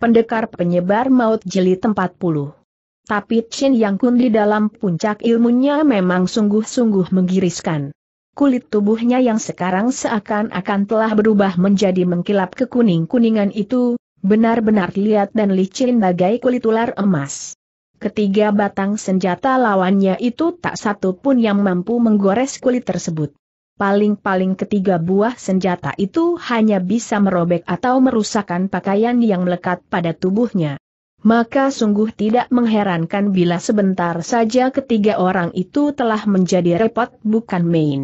Pendekar Penyebar Maut tempat 40. Tapi Chin Yang Kun di dalam puncak ilmunya memang sungguh-sungguh menggiriskan. Kulit tubuhnya yang sekarang seakan-akan telah berubah menjadi mengkilap kekuning-kuningan itu, benar-benar lihat dan licin bagai kulit ular emas. Ketiga batang senjata lawannya itu tak satu pun yang mampu menggores kulit tersebut paling-paling ketiga buah senjata itu hanya bisa merobek atau merusakkan pakaian yang melekat pada tubuhnya. Maka sungguh tidak mengherankan bila sebentar saja ketiga orang itu telah menjadi repot bukan main.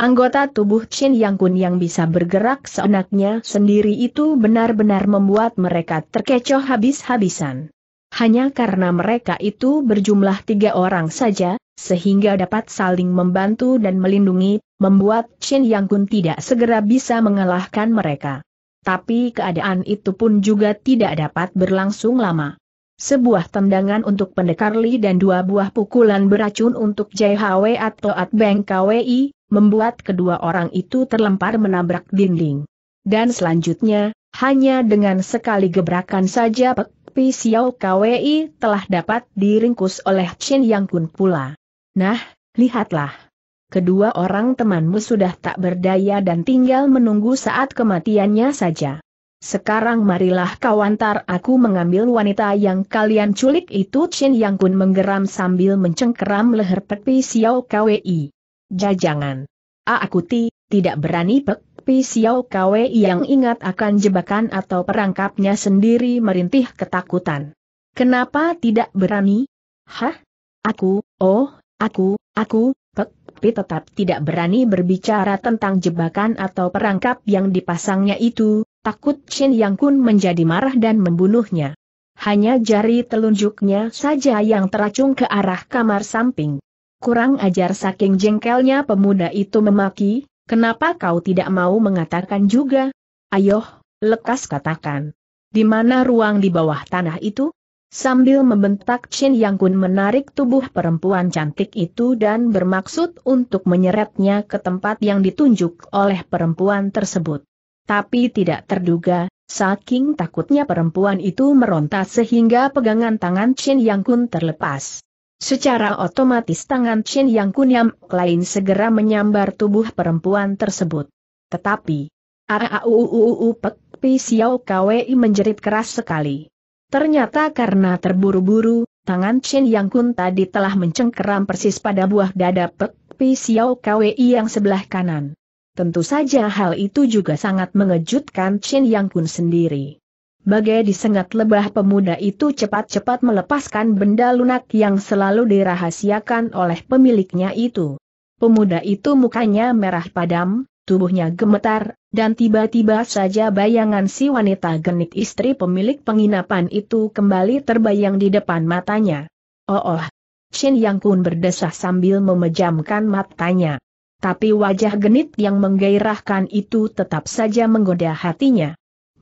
Anggota tubuh Chen Yang Kun yang bisa bergerak seenaknya sendiri itu benar-benar membuat mereka terkecoh habis-habisan. Hanya karena mereka itu berjumlah tiga orang saja, sehingga dapat saling membantu dan melindungi, membuat Chen Yang Kun tidak segera bisa mengalahkan mereka. Tapi keadaan itu pun juga tidak dapat berlangsung lama. Sebuah tendangan untuk pendekar Li dan dua buah pukulan beracun untuk JHW atau Atbang KWI, membuat kedua orang itu terlempar menabrak dinding. Dan selanjutnya, hanya dengan sekali gebrakan saja Pek tapi Xiao Kwei telah dapat diringkus oleh Chin Yang Kun pula. Nah, lihatlah. Kedua orang temanmu sudah tak berdaya dan tinggal menunggu saat kematiannya saja. Sekarang marilah kau antar aku mengambil wanita yang kalian culik itu Chin Yang Kun menggeram sambil mencengkeram leher Pek Xiao Kwei. Jajangan. aku ti, tidak berani Pek. Tapi Xiao Kwe yang ingat akan jebakan atau perangkapnya sendiri merintih ketakutan. Kenapa tidak berani? Hah? Aku, oh, aku, aku, Pek Pi tetap tidak berani berbicara tentang jebakan atau perangkap yang dipasangnya itu, takut Shin Yang Kun menjadi marah dan membunuhnya. Hanya jari telunjuknya saja yang teracung ke arah kamar samping. Kurang ajar saking jengkelnya pemuda itu memaki, Kenapa kau tidak mau mengatakan juga? Ayoh, lekas katakan. Di mana ruang di bawah tanah itu? Sambil membentak Chin Yang Kun menarik tubuh perempuan cantik itu dan bermaksud untuk menyeretnya ke tempat yang ditunjuk oleh perempuan tersebut. Tapi tidak terduga, saking takutnya perempuan itu meronta sehingga pegangan tangan Chin Yang Kun terlepas. Secara otomatis tangan Chen Yang Kun Kunyam lain segera menyambar tubuh perempuan tersebut. Tetapi, Aauuuu Pek Pi Xiao Kwei menjerit keras sekali. Ternyata karena terburu-buru, tangan Chen Yang Kun tadi telah mencengkeram persis pada buah dada Pek Pi Xiao Kwei yang sebelah kanan. Tentu saja hal itu juga sangat mengejutkan Chen Yang Kun sendiri. Bagai disengat lebah pemuda itu cepat-cepat melepaskan benda lunak yang selalu dirahasiakan oleh pemiliknya itu. Pemuda itu mukanya merah padam, tubuhnya gemetar, dan tiba-tiba saja bayangan si wanita genit istri pemilik penginapan itu kembali terbayang di depan matanya. Oh, oh. Shin Yang Kun berdesah sambil memejamkan matanya. Tapi wajah genit yang menggairahkan itu tetap saja menggoda hatinya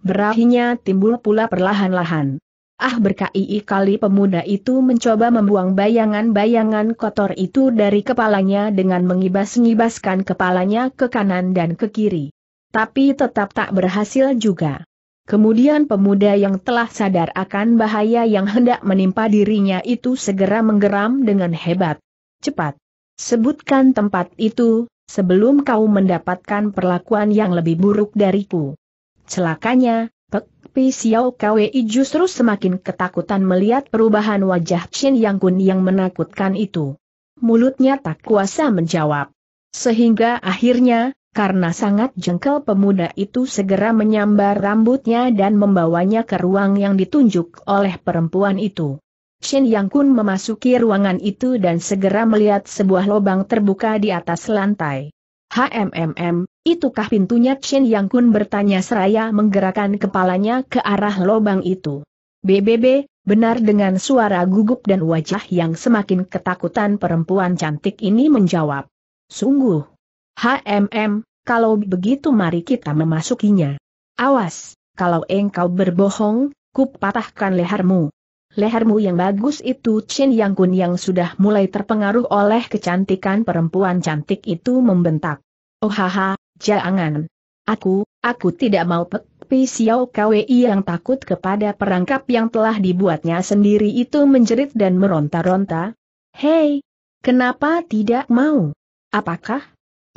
berahinya timbul pula perlahan-lahan. Ah berkai kali pemuda itu mencoba membuang bayangan-bayangan kotor itu dari kepalanya dengan mengibas-ngibaskan kepalanya ke kanan dan ke kiri. Tapi tetap tak berhasil juga. Kemudian pemuda yang telah sadar akan bahaya yang hendak menimpa dirinya itu segera menggeram dengan hebat. Cepat. Sebutkan tempat itu, sebelum kau mendapatkan perlakuan yang lebih buruk dariku. Celakanya, Pek Pi Xiao Kwei justru semakin ketakutan melihat perubahan wajah Chin Yang Kun yang menakutkan itu. Mulutnya tak kuasa menjawab. Sehingga akhirnya, karena sangat jengkel pemuda itu segera menyambar rambutnya dan membawanya ke ruang yang ditunjuk oleh perempuan itu. Shin Yang Kun memasuki ruangan itu dan segera melihat sebuah lubang terbuka di atas lantai. HMMM, Itukah pintunya Chen Yang Kun bertanya seraya menggerakkan kepalanya ke arah lobang itu. BBB, benar dengan suara gugup dan wajah yang semakin ketakutan perempuan cantik ini menjawab. Sungguh. HMM, kalau begitu mari kita memasukinya. Awas, kalau engkau berbohong, kupatahkan lehermu. Lehermu yang bagus itu Chen Yang Kun yang sudah mulai terpengaruh oleh kecantikan perempuan cantik itu membentak. Oh haha, Jangan. Aku, aku tidak mau pek. Pi KWI yang takut kepada perangkap yang telah dibuatnya sendiri itu menjerit dan meronta-ronta. Hei, kenapa tidak mau? Apakah?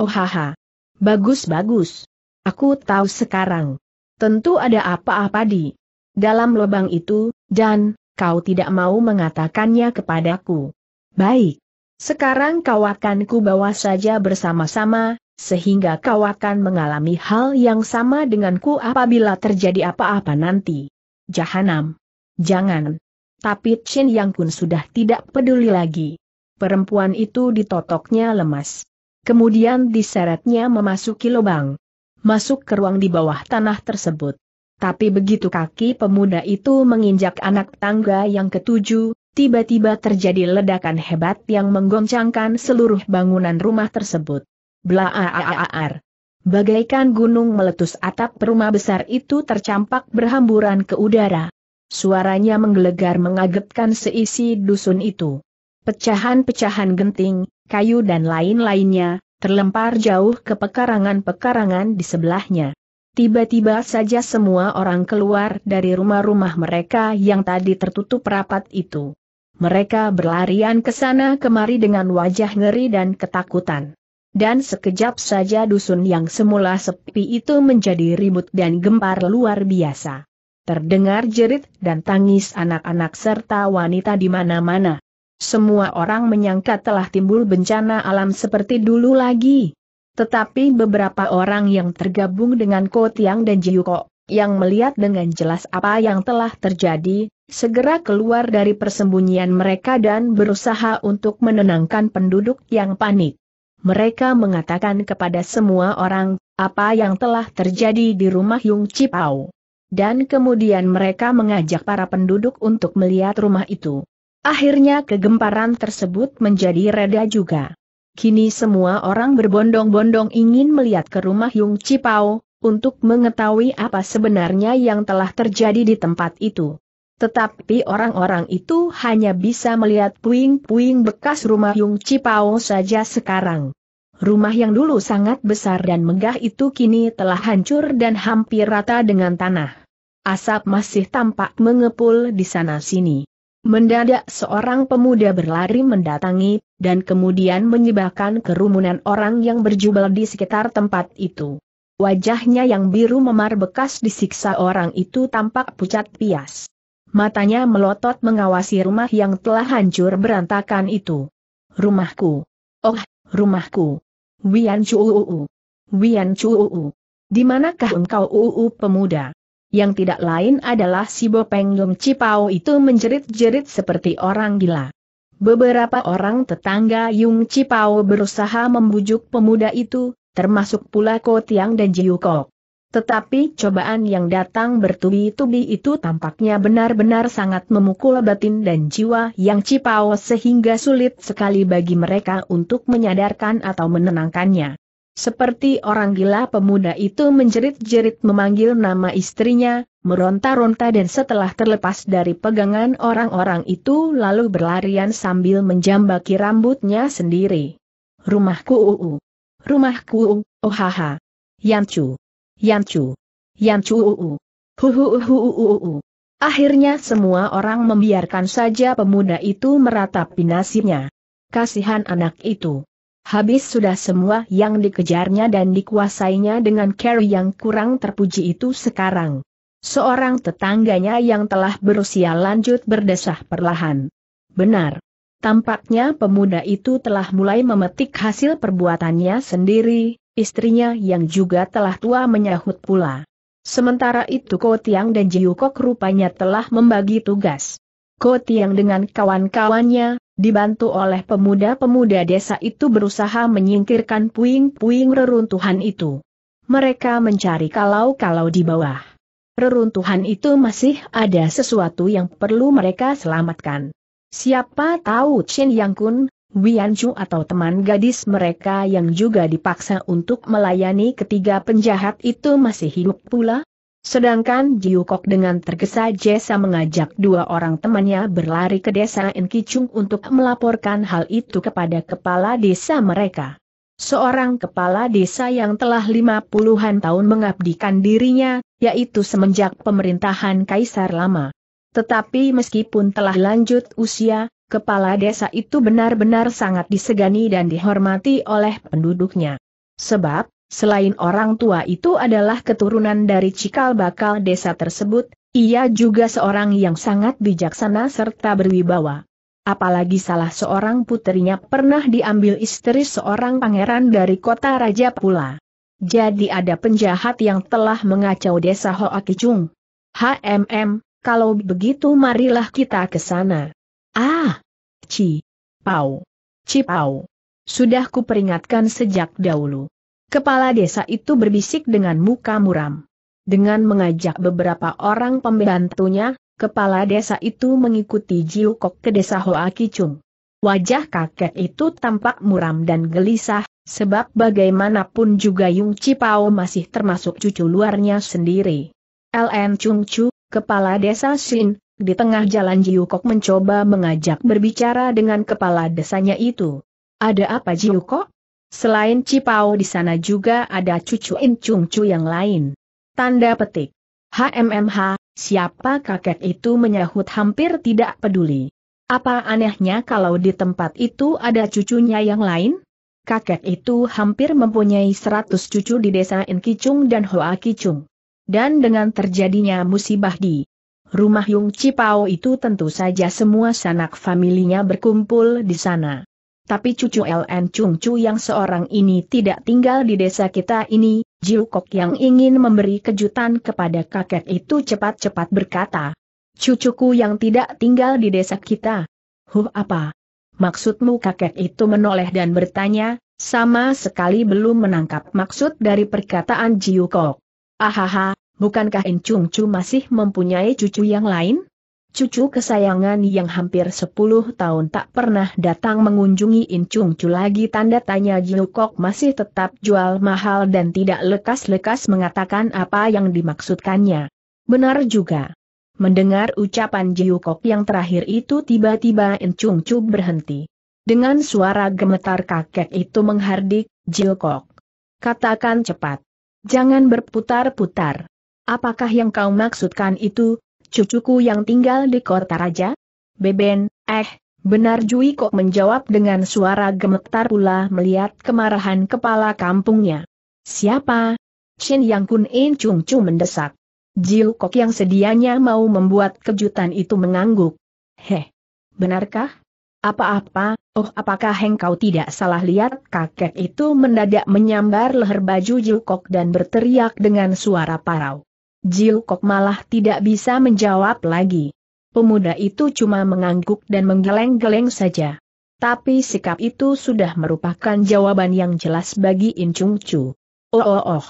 Oh haha. Bagus-bagus. Aku tahu sekarang. Tentu ada apa-apa di dalam lubang itu, dan kau tidak mau mengatakannya kepadaku. Baik. Sekarang kau akan kubawa bawa saja bersama-sama, sehingga kau akan mengalami hal yang sama denganku apabila terjadi apa-apa nanti. Jahanam. Jangan. Tapi Chen Yang Kun sudah tidak peduli lagi. Perempuan itu ditotoknya lemas. Kemudian diseretnya memasuki lubang. Masuk ke ruang di bawah tanah tersebut. Tapi begitu kaki pemuda itu menginjak anak tangga yang ketujuh, tiba-tiba terjadi ledakan hebat yang menggoncangkan seluruh bangunan rumah tersebut. Blaaar. Bagaikan gunung meletus atap rumah besar itu tercampak berhamburan ke udara. Suaranya menggelegar mengagetkan seisi dusun itu. Pecahan-pecahan genting, kayu dan lain-lainnya, terlempar jauh ke pekarangan-pekarangan di sebelahnya. Tiba-tiba saja semua orang keluar dari rumah-rumah mereka yang tadi tertutup rapat itu. Mereka berlarian ke sana kemari dengan wajah ngeri dan ketakutan. Dan sekejap saja dusun yang semula sepi itu menjadi ribut dan gempar luar biasa. Terdengar jerit dan tangis anak-anak serta wanita di mana-mana. Semua orang menyangka telah timbul bencana alam seperti dulu lagi. Tetapi beberapa orang yang tergabung dengan Tiang dan Jiuko, yang melihat dengan jelas apa yang telah terjadi, segera keluar dari persembunyian mereka dan berusaha untuk menenangkan penduduk yang panik mereka mengatakan kepada semua orang, apa yang telah terjadi di rumah Yung Cipau. Dan kemudian mereka mengajak para penduduk untuk melihat rumah itu. Akhirnya kegemparan tersebut menjadi reda juga. Kini semua orang berbondong-bondong ingin melihat ke rumah Yung Cipau, untuk mengetahui apa sebenarnya yang telah terjadi di tempat itu. Tetapi orang-orang itu hanya bisa melihat puing-puing bekas rumah Yung Cipao saja sekarang. Rumah yang dulu sangat besar dan megah itu kini telah hancur dan hampir rata dengan tanah. Asap masih tampak mengepul di sana-sini. Mendadak seorang pemuda berlari mendatangi, dan kemudian menyebabkan kerumunan orang yang berjubel di sekitar tempat itu. Wajahnya yang biru memar bekas disiksa orang itu tampak pucat pias. Matanya melotot mengawasi rumah yang telah hancur berantakan itu. Rumahku. Oh, rumahku. Wian Chu Uu. Wian Chu Uu. Di manakah engkau Uu pemuda? Yang tidak lain adalah si Bopeng Yong Cipau itu menjerit-jerit seperti orang gila. Beberapa orang tetangga Yung Cipau berusaha membujuk pemuda itu, termasuk pula Ko Tiang dan Jiu Kok. Tetapi cobaan yang datang bertubi-tubi itu tampaknya benar-benar sangat memukul batin dan jiwa yang cipau sehingga sulit sekali bagi mereka untuk menyadarkan atau menenangkannya. Seperti orang gila pemuda itu menjerit-jerit memanggil nama istrinya, meronta-ronta dan setelah terlepas dari pegangan orang-orang itu lalu berlarian sambil menjambaki rambutnya sendiri. Rumahku uu. Rumahku uu, ohaha. Yancu. Yamcu. Yamcu uu. Huhuhuhuuu. Akhirnya semua orang membiarkan saja pemuda itu meratapi nasibnya. Kasihan anak itu. Habis sudah semua yang dikejarnya dan dikuasainya dengan Carrie yang kurang terpuji itu sekarang. Seorang tetangganya yang telah berusia lanjut berdesah perlahan. Benar. Tampaknya pemuda itu telah mulai memetik hasil perbuatannya sendiri, istrinya yang juga telah tua menyahut pula. Sementara itu Ko Tiang dan Jiukok rupanya telah membagi tugas. Ko Tiang dengan kawan-kawannya, dibantu oleh pemuda-pemuda desa itu berusaha menyingkirkan puing-puing reruntuhan itu. Mereka mencari kalau-kalau di bawah. Reruntuhan itu masih ada sesuatu yang perlu mereka selamatkan. Siapa tahu Chen Yang Kun, Wianju atau teman gadis mereka yang juga dipaksa untuk melayani ketiga penjahat itu masih hidup pula? Sedangkan Jiukok dengan tergesa-gesa mengajak dua orang temannya berlari ke desa Enkicung untuk melaporkan hal itu kepada kepala desa mereka. Seorang kepala desa yang telah lima puluhan tahun mengabdikan dirinya, yaitu semenjak pemerintahan Kaisar Lama. Tetapi meskipun telah lanjut usia, kepala desa itu benar-benar sangat disegani dan dihormati oleh penduduknya. Sebab, selain orang tua itu adalah keturunan dari cikal bakal desa tersebut, ia juga seorang yang sangat bijaksana serta berwibawa. Apalagi salah seorang putrinya pernah diambil istri seorang pangeran dari kota raja pula. Jadi ada penjahat yang telah mengacau desa Hoa HMM, kalau begitu marilah kita ke sana. Ah! Ci! Pau! Cipau! Sudah kuperingatkan sejak dahulu. Kepala desa itu berbisik dengan muka muram. Dengan mengajak beberapa orang pembantunya, kepala desa itu mengikuti Jiukok ke desa Hoa Kicung. Wajah kakek itu tampak muram dan gelisah, sebab bagaimanapun juga Yung Cipao masih termasuk cucu luarnya sendiri. LN Chung Chu, kepala desa Shin, di tengah jalan Jiukok mencoba mengajak berbicara dengan kepala desanya itu. Ada apa Jiukok? Selain Cipao di sana juga ada cucu Incungcu yang lain. Tanda petik. HMMH, siapa kakek itu menyahut hampir tidak peduli. Apa anehnya kalau di tempat itu ada cucunya yang lain? Kakek itu hampir mempunyai seratus cucu di desa Inkicung dan Hoa Kicung. Dan dengan terjadinya musibah di Rumah Yung Cipao itu tentu saja semua sanak familinya berkumpul di sana. Tapi cucu LN Chung Chu yang seorang ini tidak tinggal di desa kita ini, Jiu Kok yang ingin memberi kejutan kepada kakek itu cepat-cepat berkata. Cucuku yang tidak tinggal di desa kita. Huh apa? Maksudmu kakek itu menoleh dan bertanya, sama sekali belum menangkap maksud dari perkataan Jiu Kok. Ahaha, Bukankah Encung Chu masih mempunyai cucu yang lain? Cucu kesayangan yang hampir 10 tahun tak pernah datang mengunjungi Incung Chu lagi tanda tanya Gilkok masih tetap jual mahal dan tidak lekas-lekas mengatakan apa yang dimaksudkannya. Benar juga. Mendengar ucapan Jiukok yang terakhir itu tiba-tiba Incung Chu berhenti. Dengan suara gemetar kakek itu menghardik, Jiukok. Katakan cepat. Jangan berputar-putar. Apakah yang kau maksudkan itu, cucuku yang tinggal di kota raja? Beben, eh, benar Jui kok menjawab dengan suara gemetar pula melihat kemarahan kepala kampungnya. Siapa? Chin Yang Kun In Chung Chung mendesak. Jiu Kok yang sedianya mau membuat kejutan itu mengangguk. Heh, benarkah? Apa-apa, oh apakah engkau tidak salah lihat kakek itu mendadak menyambar leher baju Jiu Kok dan berteriak dengan suara parau. Jiu Kok malah tidak bisa menjawab lagi. Pemuda itu cuma mengangguk dan menggeleng-geleng saja. Tapi sikap itu sudah merupakan jawaban yang jelas bagi In Chung Chu. Oh oh oh.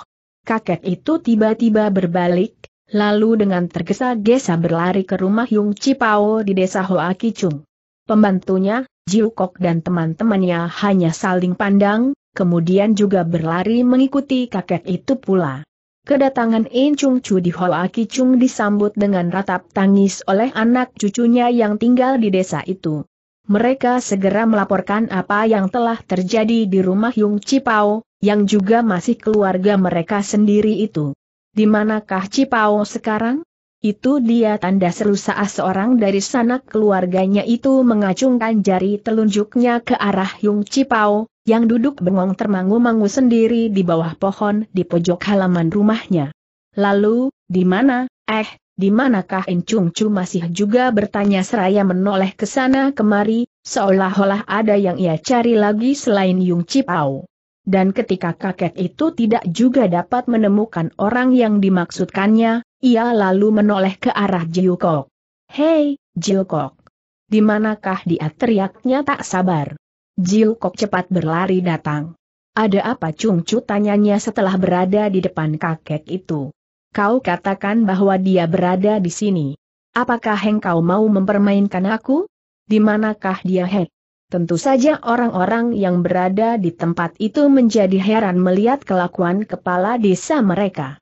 Kakek itu tiba-tiba berbalik, lalu dengan tergesa-gesa berlari ke rumah Yung Cipao di desa Hoa Kichung. Pembantunya, Jiu Kok dan teman-temannya hanya saling pandang, kemudian juga berlari mengikuti kakek itu pula. Kedatangan In Chung Chu di Hoa Kichung disambut dengan ratap tangis oleh anak cucunya yang tinggal di desa itu. Mereka segera melaporkan apa yang telah terjadi di rumah Yung Cipao, yang juga masih keluarga mereka sendiri itu. Di manakah Cipao sekarang? Itu dia tanda seru saat seorang dari sanak keluarganya itu mengacungkan jari telunjuknya ke arah Yung Cipao, yang duduk bengong termangu-mangu sendiri di bawah pohon di pojok halaman rumahnya. Lalu, di mana, eh, di manakah Encung Chu masih juga bertanya seraya menoleh ke sana kemari, seolah-olah ada yang ia cari lagi selain Yung Cipau. Dan ketika kakek itu tidak juga dapat menemukan orang yang dimaksudkannya, ia lalu menoleh ke arah Jiukok. Hei, Jiukok! Di manakah dia teriaknya tak sabar? Jil Kok cepat berlari datang. Ada apa Chung Chu tanyanya setelah berada di depan kakek itu. Kau katakan bahwa dia berada di sini. Apakah heng kau mau mempermainkan aku? Di manakah dia head? Tentu saja orang-orang yang berada di tempat itu menjadi heran melihat kelakuan kepala desa mereka.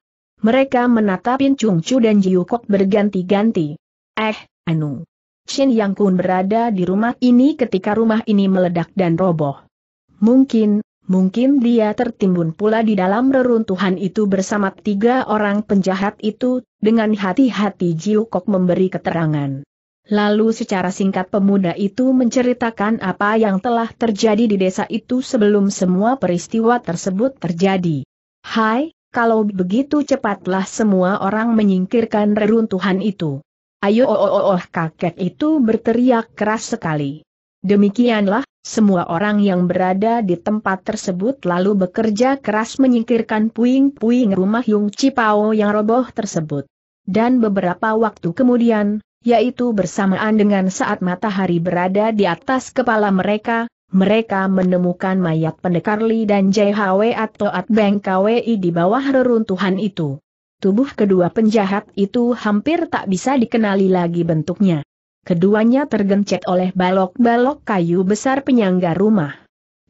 Mereka menatapin Chung Chu dan Jiu Kok berganti-ganti. Eh, Anu. Chin Yang Kun berada di rumah ini ketika rumah ini meledak dan roboh. Mungkin, mungkin dia tertimbun pula di dalam reruntuhan itu bersama tiga orang penjahat itu, dengan hati-hati Jiu Kok memberi keterangan. Lalu secara singkat pemuda itu menceritakan apa yang telah terjadi di desa itu sebelum semua peristiwa tersebut terjadi. Hai, kalau begitu cepatlah semua orang menyingkirkan reruntuhan itu. Ayo oh, oh, oh, kakek itu berteriak keras sekali. Demikianlah, semua orang yang berada di tempat tersebut lalu bekerja keras menyingkirkan puing-puing rumah Yung Cipao yang roboh tersebut. Dan beberapa waktu kemudian, yaitu bersamaan dengan saat matahari berada di atas kepala mereka, mereka menemukan mayat pendekar Li dan Jai Hwe atau Beng Kwe di bawah reruntuhan itu. Tubuh kedua penjahat itu hampir tak bisa dikenali lagi bentuknya. Keduanya tergencet oleh balok-balok kayu besar penyangga rumah.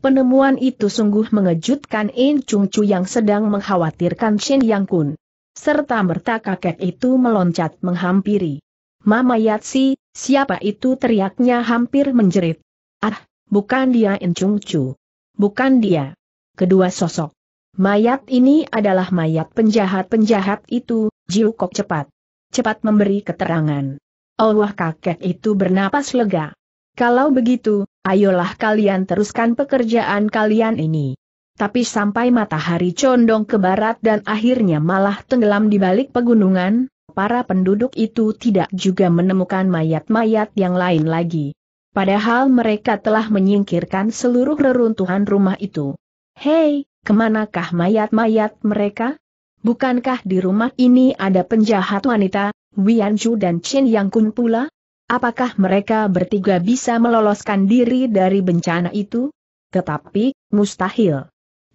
Penemuan itu sungguh mengejutkan In Chung Chu yang sedang mengkhawatirkan Shen Yang Kun. Serta merta kakek itu meloncat menghampiri. Mama Yatsi, siapa itu teriaknya hampir menjerit. Ah, bukan dia In Chung Chu. Bukan dia. Kedua sosok Mayat ini adalah mayat penjahat-penjahat itu, Jiukok cepat. Cepat memberi keterangan. Allah kakek itu bernapas lega. Kalau begitu, ayolah kalian teruskan pekerjaan kalian ini. Tapi sampai matahari condong ke barat dan akhirnya malah tenggelam di balik pegunungan, para penduduk itu tidak juga menemukan mayat-mayat yang lain lagi. Padahal mereka telah menyingkirkan seluruh reruntuhan rumah itu. Hei, Kemanakah mayat-mayat mereka? Bukankah di rumah ini ada penjahat wanita, Wianju dan Chen Yang Kun pula? Apakah mereka bertiga bisa meloloskan diri dari bencana itu? Tetapi, mustahil.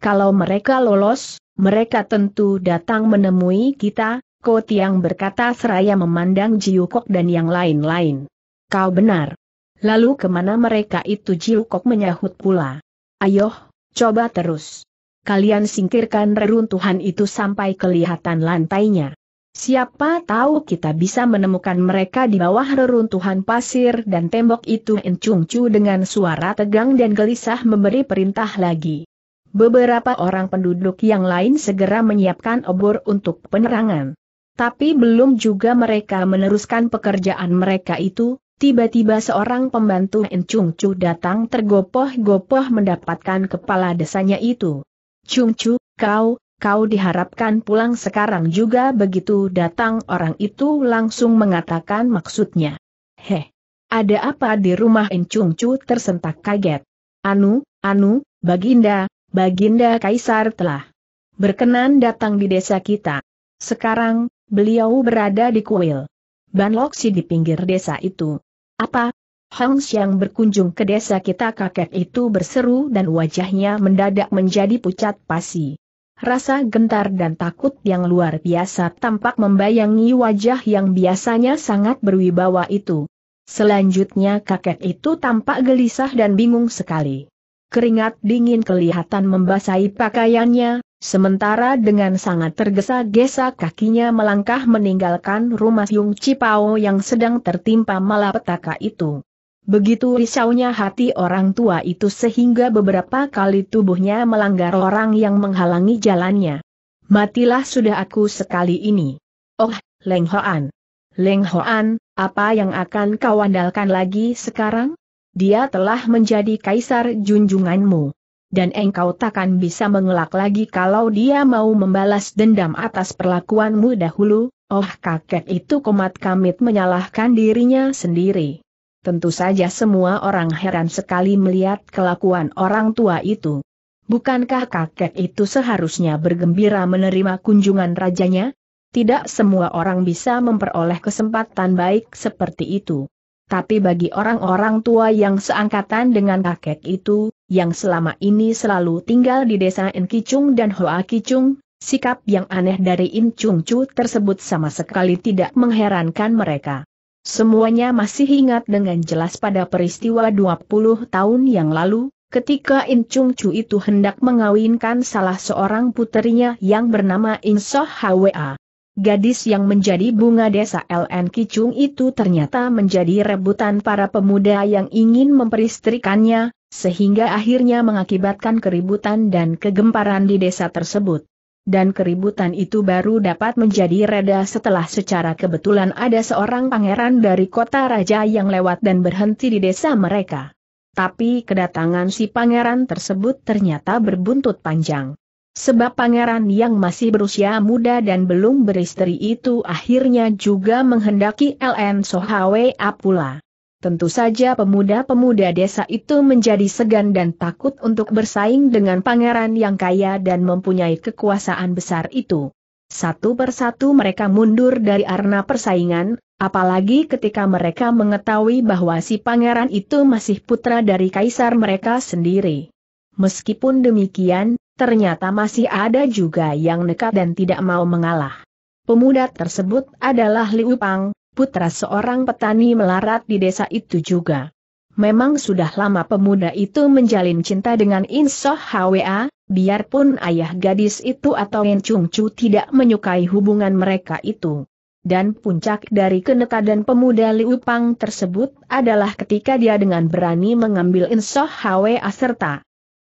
Kalau mereka lolos, mereka tentu datang menemui kita, Ko Tiang berkata seraya memandang Jiukok dan yang lain-lain. Kau benar. Lalu kemana mereka itu Jiukok menyahut pula. Ayoh, coba terus kalian singkirkan reruntuhan itu sampai kelihatan lantainya. Siapa tahu kita bisa menemukan mereka di bawah reruntuhan pasir dan tembok itu encungcu dengan suara tegang dan gelisah memberi perintah lagi. Beberapa orang penduduk yang lain segera menyiapkan obor untuk penerangan. Tapi belum juga mereka meneruskan pekerjaan mereka itu, tiba-tiba seorang pembantu encungcu datang tergopoh-gopoh mendapatkan kepala desanya itu. Cu, kau, kau diharapkan pulang sekarang juga begitu datang orang itu langsung mengatakan maksudnya. Heh, ada apa di rumah Cu tersentak kaget. Anu, Anu, Baginda, Baginda Kaisar telah berkenan datang di desa kita. Sekarang, beliau berada di kuil. Banlok si di pinggir desa itu. Apa, Hang Xiang berkunjung ke desa kita kakek itu berseru dan wajahnya mendadak menjadi pucat pasi. Rasa gentar dan takut yang luar biasa tampak membayangi wajah yang biasanya sangat berwibawa itu. Selanjutnya kakek itu tampak gelisah dan bingung sekali. Keringat dingin kelihatan membasahi pakaiannya, sementara dengan sangat tergesa-gesa kakinya melangkah meninggalkan rumah Yung Cipao yang sedang tertimpa malapetaka itu. Begitu risaunya hati orang tua itu sehingga beberapa kali tubuhnya melanggar orang yang menghalangi jalannya. Matilah sudah aku sekali ini. Oh, Leng Hoan. Leng Hoan, apa yang akan kau andalkan lagi sekarang? Dia telah menjadi kaisar junjunganmu. Dan engkau takkan bisa mengelak lagi kalau dia mau membalas dendam atas perlakuanmu dahulu, oh kakek itu komat kamit menyalahkan dirinya sendiri. Tentu saja semua orang heran sekali melihat kelakuan orang tua itu. Bukankah kakek itu seharusnya bergembira menerima kunjungan rajanya? Tidak semua orang bisa memperoleh kesempatan baik seperti itu. Tapi bagi orang-orang tua yang seangkatan dengan kakek itu, yang selama ini selalu tinggal di desa Enkicung dan Hoa Kicung, sikap yang aneh dari In tersebut sama sekali tidak mengherankan mereka. Semuanya masih ingat dengan jelas pada peristiwa 20 tahun yang lalu, ketika In Chung Chu itu hendak mengawinkan salah seorang putrinya yang bernama In Soh Hwa. Gadis yang menjadi bunga desa LN Kichung itu ternyata menjadi rebutan para pemuda yang ingin memperistrikannya, sehingga akhirnya mengakibatkan keributan dan kegemparan di desa tersebut dan keributan itu baru dapat menjadi reda setelah secara kebetulan ada seorang pangeran dari kota raja yang lewat dan berhenti di desa mereka. Tapi kedatangan si pangeran tersebut ternyata berbuntut panjang. Sebab pangeran yang masih berusia muda dan belum beristri itu akhirnya juga menghendaki LN Sohawe Apula. Tentu saja pemuda-pemuda desa itu menjadi segan dan takut untuk bersaing dengan pangeran yang kaya dan mempunyai kekuasaan besar itu. Satu persatu mereka mundur dari arena persaingan, apalagi ketika mereka mengetahui bahwa si pangeran itu masih putra dari kaisar mereka sendiri. Meskipun demikian, ternyata masih ada juga yang nekat dan tidak mau mengalah. Pemuda tersebut adalah Liu Pang, putra seorang petani melarat di desa itu juga. Memang sudah lama pemuda itu menjalin cinta dengan Insoh HWA, biarpun ayah gadis itu atau Chung Chu tidak menyukai hubungan mereka itu. Dan puncak dari kenekadan pemuda Liu Pang tersebut adalah ketika dia dengan berani mengambil Insoh HWA serta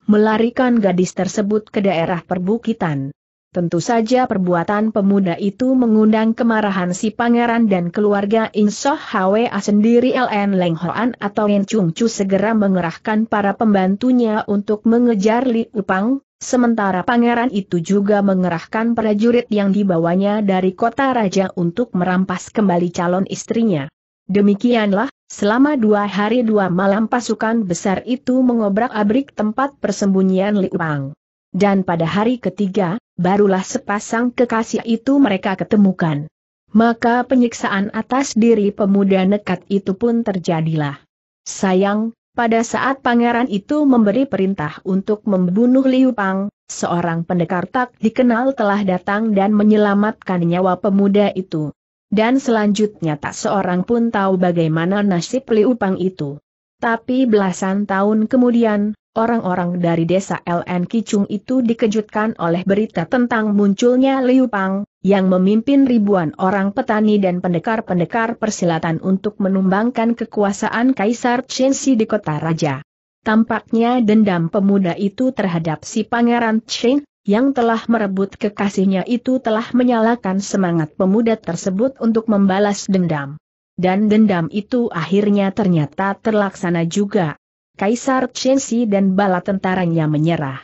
melarikan gadis tersebut ke daerah perbukitan. Tentu saja perbuatan pemuda itu mengundang kemarahan si pangeran dan keluarga Insoh Hwa sendiri LN Leng Hoan atau Yen Chung Chu segera mengerahkan para pembantunya untuk mengejar Li Upang, sementara pangeran itu juga mengerahkan prajurit yang dibawanya dari kota raja untuk merampas kembali calon istrinya. Demikianlah, selama dua hari dua malam pasukan besar itu mengobrak-abrik tempat persembunyian Li Upang. Dan pada hari ketiga, barulah sepasang kekasih itu mereka ketemukan. Maka penyiksaan atas diri pemuda nekat itu pun terjadilah. Sayang, pada saat pangeran itu memberi perintah untuk membunuh Liu Pang, seorang pendekar tak dikenal telah datang dan menyelamatkan nyawa pemuda itu. Dan selanjutnya tak seorang pun tahu bagaimana nasib Liu Pang itu. Tapi belasan tahun kemudian, Orang-orang dari desa LN Kicung itu dikejutkan oleh berita tentang munculnya Liu Pang, yang memimpin ribuan orang petani dan pendekar-pendekar persilatan untuk menumbangkan kekuasaan Kaisar Chensi di kota raja. Tampaknya dendam pemuda itu terhadap si pangeran Chen, yang telah merebut kekasihnya itu telah menyalakan semangat pemuda tersebut untuk membalas dendam. Dan dendam itu akhirnya ternyata terlaksana juga. Kaisar Chensi dan bala tentaranya menyerah.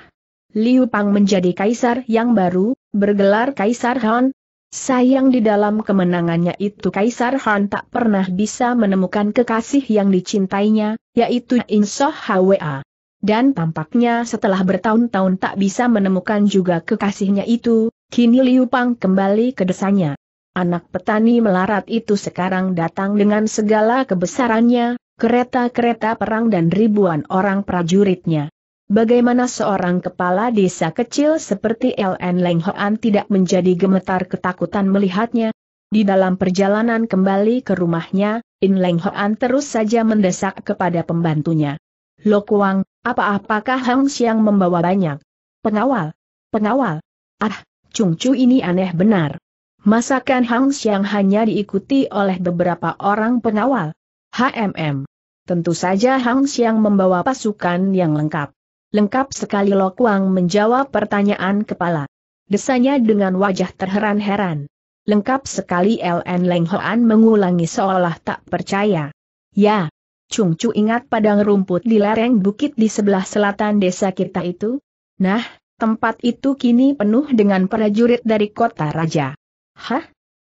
Liu Pang menjadi kaisar yang baru, bergelar Kaisar Han. Sayang di dalam kemenangannya itu Kaisar Han tak pernah bisa menemukan kekasih yang dicintainya, yaitu Insoh Hwa. Dan tampaknya setelah bertahun-tahun tak bisa menemukan juga kekasihnya itu, kini Liu Pang kembali ke desanya. Anak petani melarat itu sekarang datang dengan segala kebesarannya, kereta-kereta perang dan ribuan orang prajuritnya. Bagaimana seorang kepala desa kecil seperti LN Leng Hoan tidak menjadi gemetar ketakutan melihatnya? Di dalam perjalanan kembali ke rumahnya, In Leng Hoan terus saja mendesak kepada pembantunya. Lo Kuang, apa-apakah Hang Xiang membawa banyak? Pengawal? Pengawal? Ah, Chu ini aneh benar. Masakan Hang Xiang hanya diikuti oleh beberapa orang pengawal? HMM. Tentu saja Hang Xiang membawa pasukan yang lengkap. Lengkap sekali Lo Kuang menjawab pertanyaan kepala. Desanya dengan wajah terheran-heran. Lengkap sekali LN Leng Hoan mengulangi seolah tak percaya. Ya, Chung Chu ingat padang rumput di lereng bukit di sebelah selatan desa kita itu? Nah, tempat itu kini penuh dengan prajurit dari kota raja. Hah?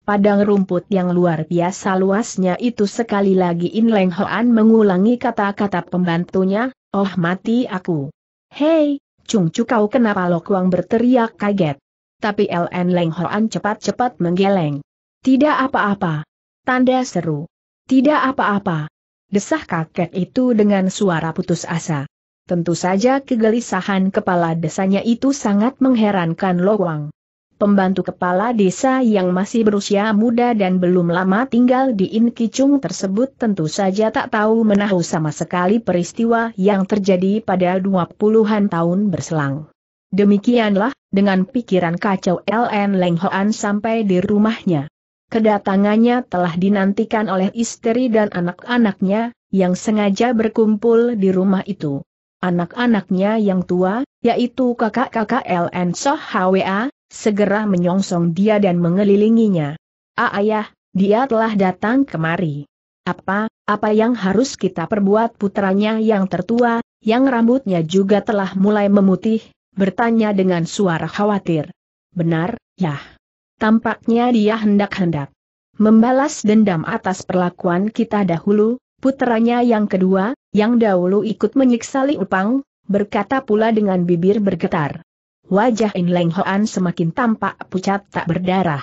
Padang rumput yang luar biasa luasnya itu sekali lagi In Leng Hoan mengulangi kata-kata pembantunya, oh mati aku. Hei, Cungcu kau kenapa Lokuang berteriak kaget. Tapi LN Leng Hoan cepat-cepat menggeleng. Tidak apa-apa. Tanda seru. Tidak apa-apa. Desah kakek itu dengan suara putus asa. Tentu saja kegelisahan kepala desanya itu sangat mengherankan Lokuang. Pembantu kepala desa yang masih berusia muda dan belum lama tinggal di Inkicung tersebut tentu saja tak tahu menahu sama sekali peristiwa yang terjadi pada 20-an tahun berselang. Demikianlah, dengan pikiran kacau LN Leng Hoan sampai di rumahnya. Kedatangannya telah dinantikan oleh istri dan anak-anaknya, yang sengaja berkumpul di rumah itu. Anak-anaknya yang tua, yaitu kakak-kakak LN Soh HWA, segera menyongsong dia dan mengelilinginya. Ah ayah, dia telah datang kemari. Apa, apa yang harus kita perbuat putranya yang tertua, yang rambutnya juga telah mulai memutih, bertanya dengan suara khawatir. Benar, ya. Tampaknya dia hendak-hendak membalas dendam atas perlakuan kita dahulu, putranya yang kedua, yang dahulu ikut menyiksa Liupang, berkata pula dengan bibir bergetar. Wajah In Leng Hoan semakin tampak pucat tak berdarah.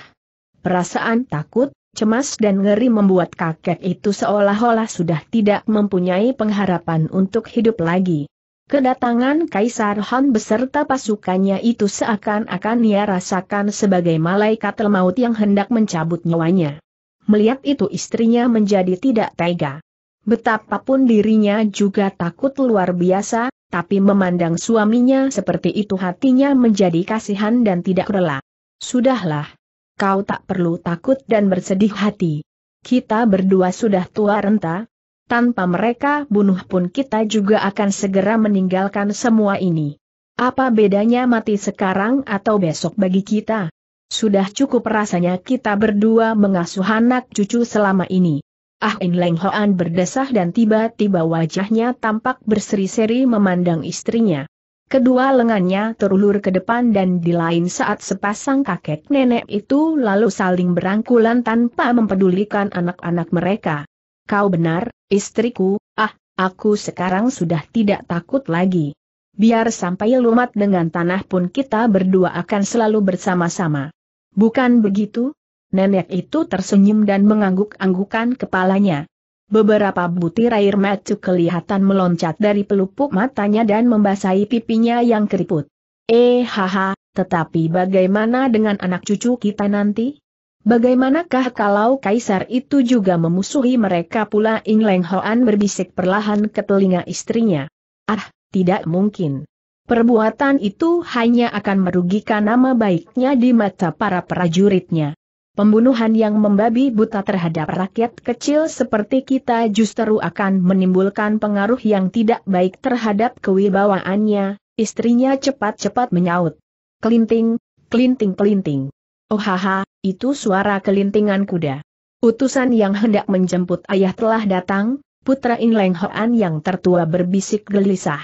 Perasaan takut, cemas dan ngeri membuat kakek itu seolah-olah sudah tidak mempunyai pengharapan untuk hidup lagi. Kedatangan Kaisar Han beserta pasukannya itu seakan-akan ia rasakan sebagai malaikat maut yang hendak mencabut nyawanya. Melihat itu istrinya menjadi tidak tega. Betapapun dirinya juga takut luar biasa, tapi memandang suaminya seperti itu hatinya menjadi kasihan dan tidak rela. Sudahlah. Kau tak perlu takut dan bersedih hati. Kita berdua sudah tua renta. Tanpa mereka bunuh pun kita juga akan segera meninggalkan semua ini. Apa bedanya mati sekarang atau besok bagi kita? Sudah cukup rasanya kita berdua mengasuh anak cucu selama ini. Ah In Leng Hoan berdesah dan tiba-tiba wajahnya tampak berseri-seri memandang istrinya. Kedua lengannya terulur ke depan dan di lain saat sepasang kakek nenek itu lalu saling berangkulan tanpa mempedulikan anak-anak mereka. Kau benar, istriku, ah, aku sekarang sudah tidak takut lagi. Biar sampai lumat dengan tanah pun kita berdua akan selalu bersama-sama. Bukan begitu? nenek itu tersenyum dan mengangguk-anggukan kepalanya. Beberapa butir air mata kelihatan meloncat dari pelupuk matanya dan membasahi pipinya yang keriput. Eh haha, tetapi bagaimana dengan anak cucu kita nanti? Bagaimanakah kalau kaisar itu juga memusuhi mereka pula Ing Leng Hoan berbisik perlahan ke telinga istrinya. Ah, tidak mungkin. Perbuatan itu hanya akan merugikan nama baiknya di mata para prajuritnya. Pembunuhan yang membabi buta terhadap rakyat kecil seperti kita justru akan menimbulkan pengaruh yang tidak baik terhadap kewibawaannya, istrinya cepat-cepat menyaut. Kelinting, kelinting kelinting. Oh haha, itu suara kelintingan kuda. Utusan yang hendak menjemput ayah telah datang, putra In Leng Hoan yang tertua berbisik gelisah.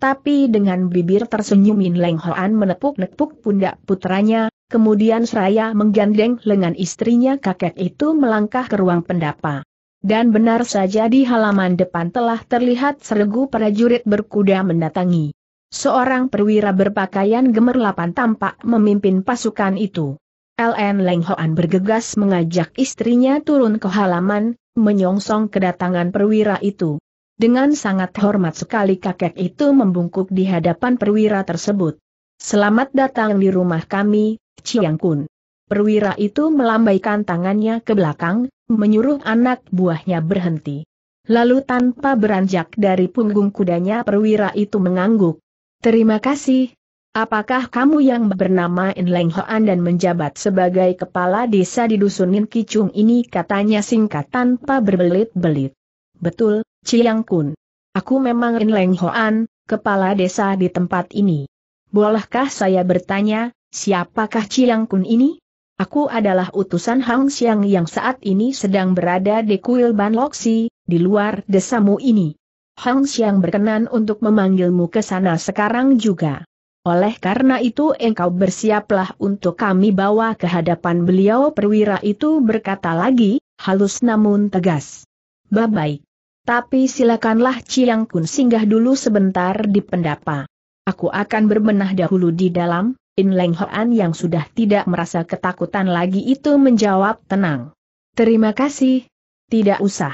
Tapi dengan bibir tersenyum In Leng Hoan menepuk-nepuk pundak putranya, Kemudian seraya menggandeng lengan istrinya kakek itu melangkah ke ruang pendapa. Dan benar saja di halaman depan telah terlihat seregu prajurit berkuda mendatangi. Seorang perwira berpakaian gemerlapan tampak memimpin pasukan itu. LN Leng Hoan bergegas mengajak istrinya turun ke halaman, menyongsong kedatangan perwira itu. Dengan sangat hormat sekali kakek itu membungkuk di hadapan perwira tersebut. Selamat datang di rumah kami, Chiang Kun. Perwira itu melambaikan tangannya ke belakang, menyuruh anak buahnya berhenti. Lalu tanpa beranjak dari punggung kudanya perwira itu mengangguk. Terima kasih. Apakah kamu yang bernama Leng Hoan dan menjabat sebagai kepala desa di dusun Nin Kicung ini katanya singkat tanpa berbelit-belit. Betul, Chiang Kun. Aku memang Leng Hoan, kepala desa di tempat ini. Bolehkah saya bertanya, siapakah Chiang Kun ini? Aku adalah utusan Hang Xiang yang saat ini sedang berada di kuil Ban Loksi, di luar desamu ini. Hang Xiang berkenan untuk memanggilmu ke sana sekarang juga. Oleh karena itu engkau bersiaplah untuk kami bawa ke hadapan beliau perwira itu berkata lagi, halus namun tegas. Baik. Tapi silakanlah Ciang Kun singgah dulu sebentar di pendapa. Aku akan berbenah dahulu di dalam, In Leng Hoan yang sudah tidak merasa ketakutan lagi itu menjawab tenang. Terima kasih. Tidak usah.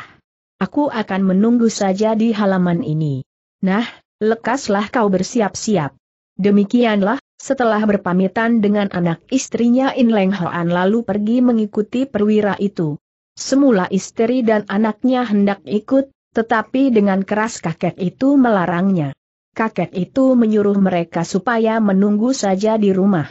Aku akan menunggu saja di halaman ini. Nah, lekaslah kau bersiap-siap. Demikianlah, setelah berpamitan dengan anak istrinya In Leng Hoan lalu pergi mengikuti perwira itu. Semula istri dan anaknya hendak ikut, tetapi dengan keras kakek itu melarangnya kakek itu menyuruh mereka supaya menunggu saja di rumah.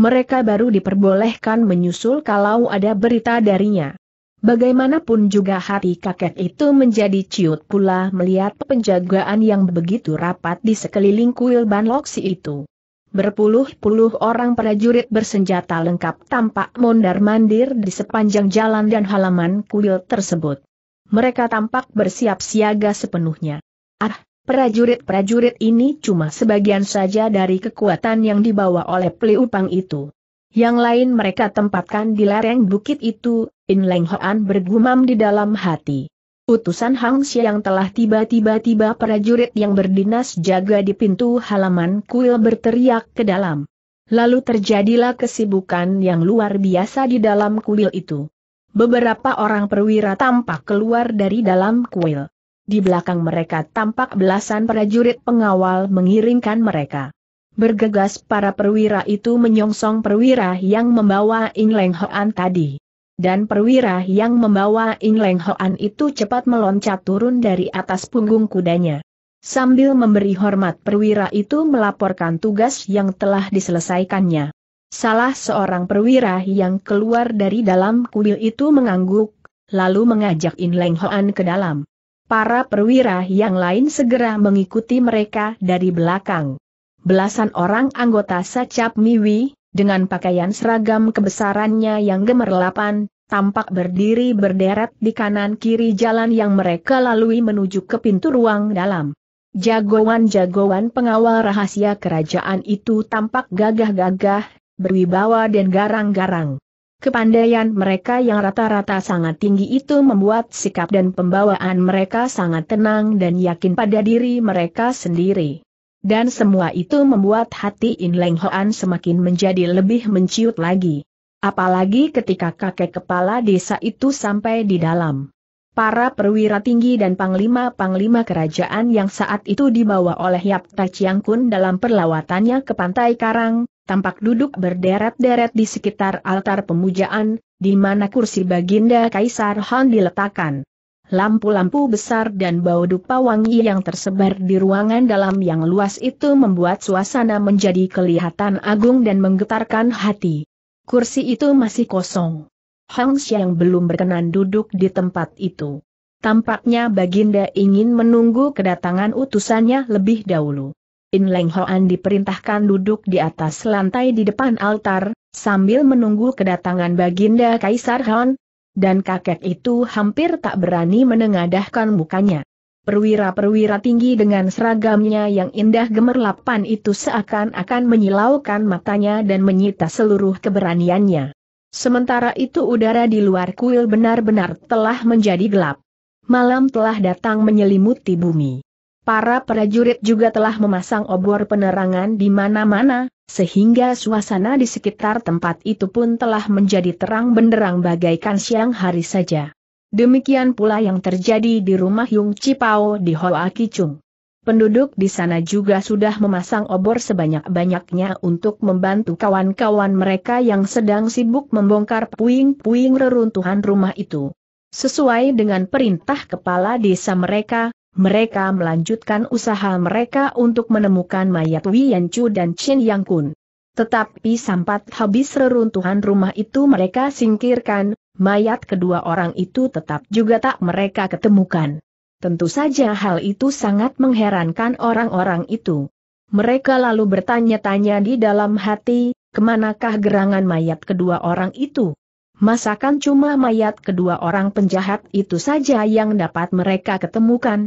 Mereka baru diperbolehkan menyusul kalau ada berita darinya. Bagaimanapun juga hati kakek itu menjadi ciut pula melihat penjagaan yang begitu rapat di sekeliling kuil Banloksi itu. Berpuluh-puluh orang prajurit bersenjata lengkap tampak mondar-mandir di sepanjang jalan dan halaman kuil tersebut. Mereka tampak bersiap siaga sepenuhnya. Ah, Prajurit-prajurit ini cuma sebagian saja dari kekuatan yang dibawa oleh Peliupang itu. Yang lain mereka tempatkan di lereng bukit itu, In Leng Hoan bergumam di dalam hati. Utusan Hang Xiang yang telah tiba-tiba-tiba prajurit yang berdinas jaga di pintu halaman kuil berteriak ke dalam. Lalu terjadilah kesibukan yang luar biasa di dalam kuil itu. Beberapa orang perwira tampak keluar dari dalam kuil. Di belakang mereka tampak belasan prajurit pengawal mengiringkan mereka. Bergegas para perwira itu menyongsong perwira yang membawa Ing Leng Hoan tadi. Dan perwira yang membawa Ing Leng Hoan itu cepat meloncat turun dari atas punggung kudanya. Sambil memberi hormat perwira itu melaporkan tugas yang telah diselesaikannya. Salah seorang perwira yang keluar dari dalam kuil itu mengangguk, lalu mengajak In Leng Hoan ke dalam para perwira yang lain segera mengikuti mereka dari belakang. Belasan orang anggota Sacap Miwi, dengan pakaian seragam kebesarannya yang gemerlapan, tampak berdiri berderet di kanan-kiri jalan yang mereka lalui menuju ke pintu ruang dalam. Jagoan-jagoan pengawal rahasia kerajaan itu tampak gagah-gagah, berwibawa dan garang-garang. Kepandaian mereka yang rata-rata sangat tinggi itu membuat sikap dan pembawaan mereka sangat tenang dan yakin pada diri mereka sendiri. Dan semua itu membuat hati In Leng Hoan semakin menjadi lebih menciut lagi. Apalagi ketika kakek kepala desa itu sampai di dalam. Para perwira tinggi dan panglima-panglima kerajaan yang saat itu dibawa oleh Yap Tachiang Kun dalam perlawatannya ke Pantai Karang, tampak duduk berderet-deret di sekitar altar pemujaan, di mana kursi baginda Kaisar Han diletakkan. Lampu-lampu besar dan bau dupa wangi yang tersebar di ruangan dalam yang luas itu membuat suasana menjadi kelihatan agung dan menggetarkan hati. Kursi itu masih kosong. Hang yang belum berkenan duduk di tempat itu. Tampaknya Baginda ingin menunggu kedatangan utusannya lebih dahulu. In Leng Hoan diperintahkan duduk di atas lantai di depan altar, sambil menunggu kedatangan Baginda Kaisar Han, dan kakek itu hampir tak berani menengadahkan mukanya. Perwira-perwira tinggi dengan seragamnya yang indah gemerlapan itu seakan-akan menyilaukan matanya dan menyita seluruh keberaniannya. Sementara itu udara di luar kuil benar-benar telah menjadi gelap. Malam telah datang menyelimuti bumi para prajurit juga telah memasang obor penerangan di mana-mana, sehingga suasana di sekitar tempat itu pun telah menjadi terang benderang bagaikan siang hari saja. Demikian pula yang terjadi di rumah Yung Cipao di Hoa Kichung. Penduduk di sana juga sudah memasang obor sebanyak-banyaknya untuk membantu kawan-kawan mereka yang sedang sibuk membongkar puing-puing reruntuhan rumah itu. Sesuai dengan perintah kepala desa mereka, mereka melanjutkan usaha mereka untuk menemukan mayat Wei Chu dan Chen Yang Kun. Tetapi sampat habis reruntuhan rumah itu mereka singkirkan, mayat kedua orang itu tetap juga tak mereka ketemukan. Tentu saja hal itu sangat mengherankan orang-orang itu. Mereka lalu bertanya-tanya di dalam hati, kemanakah gerangan mayat kedua orang itu? Masakan cuma mayat kedua orang penjahat itu saja yang dapat mereka ketemukan?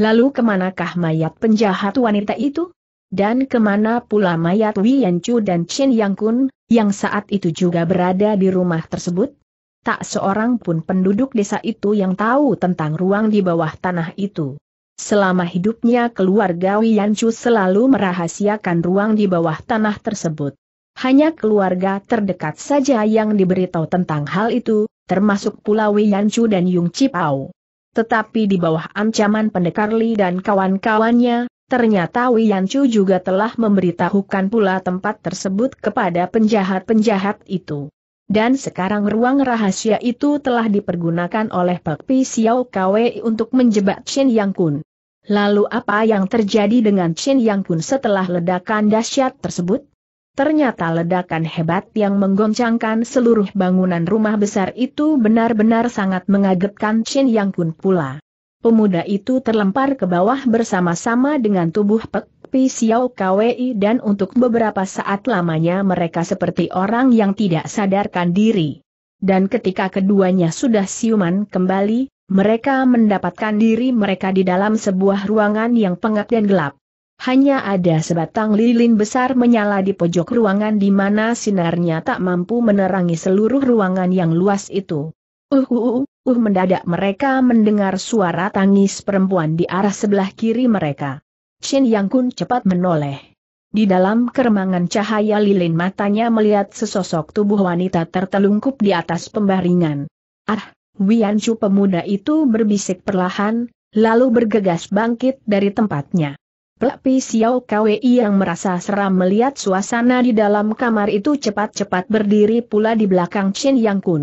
Lalu kemanakah mayat penjahat wanita itu? Dan kemana pula mayat Wei Chu dan Chen Yang Kun, yang saat itu juga berada di rumah tersebut? Tak seorang pun penduduk desa itu yang tahu tentang ruang di bawah tanah itu. Selama hidupnya keluarga Wei Chu selalu merahasiakan ruang di bawah tanah tersebut. Hanya keluarga terdekat saja yang diberitahu tentang hal itu, termasuk pula Wei Chu dan Yung Pao. Tetapi di bawah ancaman pendekar Li dan kawan-kawannya, ternyata Wei Yan Chu juga telah memberitahukan pula tempat tersebut kepada penjahat-penjahat itu. Dan sekarang ruang rahasia itu telah dipergunakan oleh Pak Pi Xiao Kwe untuk menjebak Chen Yang Kun. Lalu apa yang terjadi dengan Chen Yang Kun setelah ledakan dahsyat tersebut? Ternyata ledakan hebat yang menggoncangkan seluruh bangunan rumah besar itu benar-benar sangat mengagetkan Chin Yang Kun pula. Pemuda itu terlempar ke bawah bersama-sama dengan tubuh Pek Pi Xiao Kwei dan untuk beberapa saat lamanya mereka seperti orang yang tidak sadarkan diri. Dan ketika keduanya sudah siuman kembali, mereka mendapatkan diri mereka di dalam sebuah ruangan yang pengap dan gelap hanya ada sebatang lilin besar menyala di pojok ruangan di mana sinarnya tak mampu menerangi seluruh ruangan yang luas itu. Uh, uh, uh, uh mendadak mereka mendengar suara tangis perempuan di arah sebelah kiri mereka. Shin Yang Kun cepat menoleh. Di dalam keremangan cahaya lilin matanya melihat sesosok tubuh wanita tertelungkup di atas pembaringan. Ah, Wian Chu pemuda itu berbisik perlahan, lalu bergegas bangkit dari tempatnya. Pelak Pi KWI yang merasa seram melihat suasana di dalam kamar itu cepat-cepat berdiri pula di belakang Chen Yang Kun.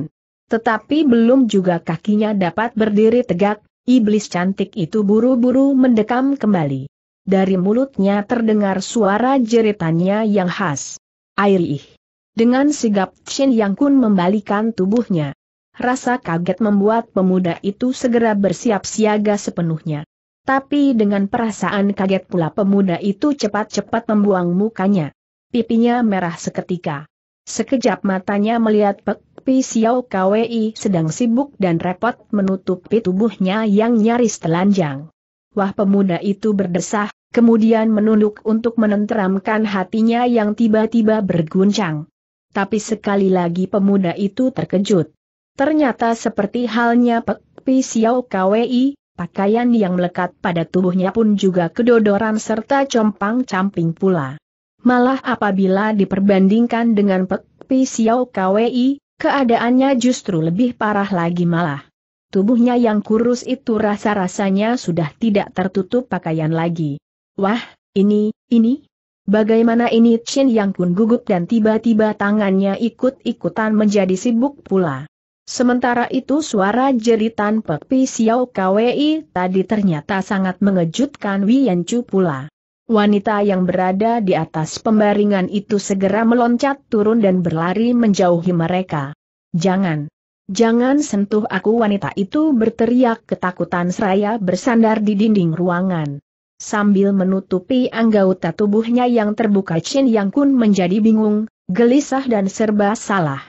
Tetapi belum juga kakinya dapat berdiri tegak, iblis cantik itu buru-buru mendekam kembali. Dari mulutnya terdengar suara jeritannya yang khas. Airih. Dengan sigap Chen Yang Kun membalikan tubuhnya. Rasa kaget membuat pemuda itu segera bersiap siaga sepenuhnya. Tapi dengan perasaan kaget pula pemuda itu cepat-cepat membuang mukanya. Pipinya merah seketika. Sekejap matanya melihat Pek Pi Xiao Kwei sedang sibuk dan repot menutupi tubuhnya yang nyaris telanjang. Wah pemuda itu berdesah, kemudian menunduk untuk menenteramkan hatinya yang tiba-tiba berguncang. Tapi sekali lagi pemuda itu terkejut. Ternyata seperti halnya Pek Pi Xiao Kwei, pakaian yang melekat pada tubuhnya pun juga kedodoran serta compang-camping pula. Malah apabila diperbandingkan dengan Pek Pi Xiao Kwi, keadaannya justru lebih parah lagi malah. Tubuhnya yang kurus itu rasa-rasanya sudah tidak tertutup pakaian lagi. Wah, ini, ini? Bagaimana ini Chin Yang Kun gugup dan tiba-tiba tangannya ikut-ikutan menjadi sibuk pula. Sementara itu suara jeritan Pek Pi Xiao Kwei tadi ternyata sangat mengejutkan Wian Chu pula. Wanita yang berada di atas pembaringan itu segera meloncat turun dan berlari menjauhi mereka. Jangan! Jangan sentuh aku wanita itu berteriak ketakutan seraya bersandar di dinding ruangan. Sambil menutupi anggota tubuhnya yang terbuka Chin Yang Kun menjadi bingung, gelisah dan serba salah.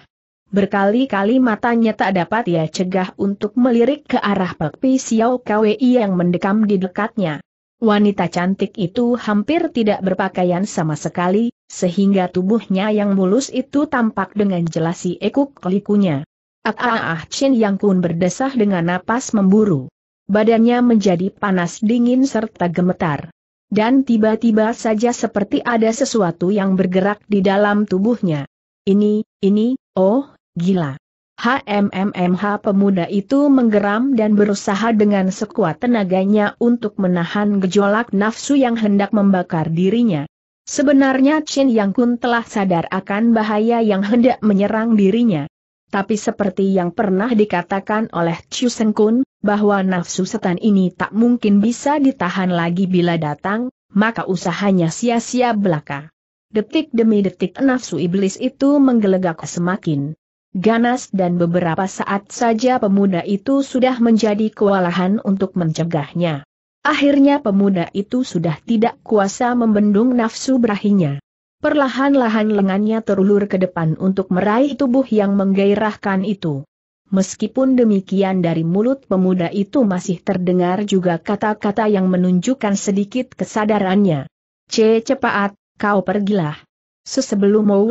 Berkali-kali matanya tak dapat ia cegah untuk melirik ke arah Pek Xiao Kwei yang mendekam di dekatnya. Wanita cantik itu hampir tidak berpakaian sama sekali, sehingga tubuhnya yang mulus itu tampak dengan jelas si ekuk likunya. Ah ah ah Chin Yang Kun berdesah dengan napas memburu. Badannya menjadi panas dingin serta gemetar. Dan tiba-tiba saja seperti ada sesuatu yang bergerak di dalam tubuhnya. Ini, ini, oh, Gila. HMMMH pemuda itu menggeram dan berusaha dengan sekuat tenaganya untuk menahan gejolak nafsu yang hendak membakar dirinya. Sebenarnya Chen Yang Kun telah sadar akan bahaya yang hendak menyerang dirinya. Tapi seperti yang pernah dikatakan oleh Chu Seng Kun, bahwa nafsu setan ini tak mungkin bisa ditahan lagi bila datang, maka usahanya sia-sia belaka. Detik demi detik nafsu iblis itu menggelegak semakin ganas dan beberapa saat saja pemuda itu sudah menjadi kewalahan untuk mencegahnya. Akhirnya pemuda itu sudah tidak kuasa membendung nafsu berahinya. Perlahan-lahan lengannya terulur ke depan untuk meraih tubuh yang menggairahkan itu. Meskipun demikian dari mulut pemuda itu masih terdengar juga kata-kata yang menunjukkan sedikit kesadarannya. C cepat, kau pergilah. Sesebelum mau.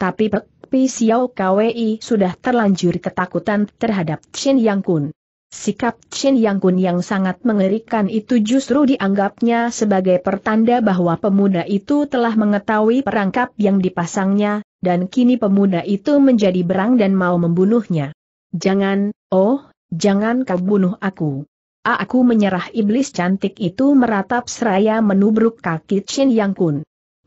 Tapi Pek Xiao Kwei sudah terlanjur ketakutan terhadap Chen Yang Kun. Sikap Chen Yang Kun yang sangat mengerikan itu justru dianggapnya sebagai pertanda bahwa pemuda itu telah mengetahui perangkap yang dipasangnya, dan kini pemuda itu menjadi berang dan mau membunuhnya. Jangan, oh, jangan kau bunuh aku. aku menyerah iblis cantik itu meratap seraya menubruk kaki Chen Yang Kun.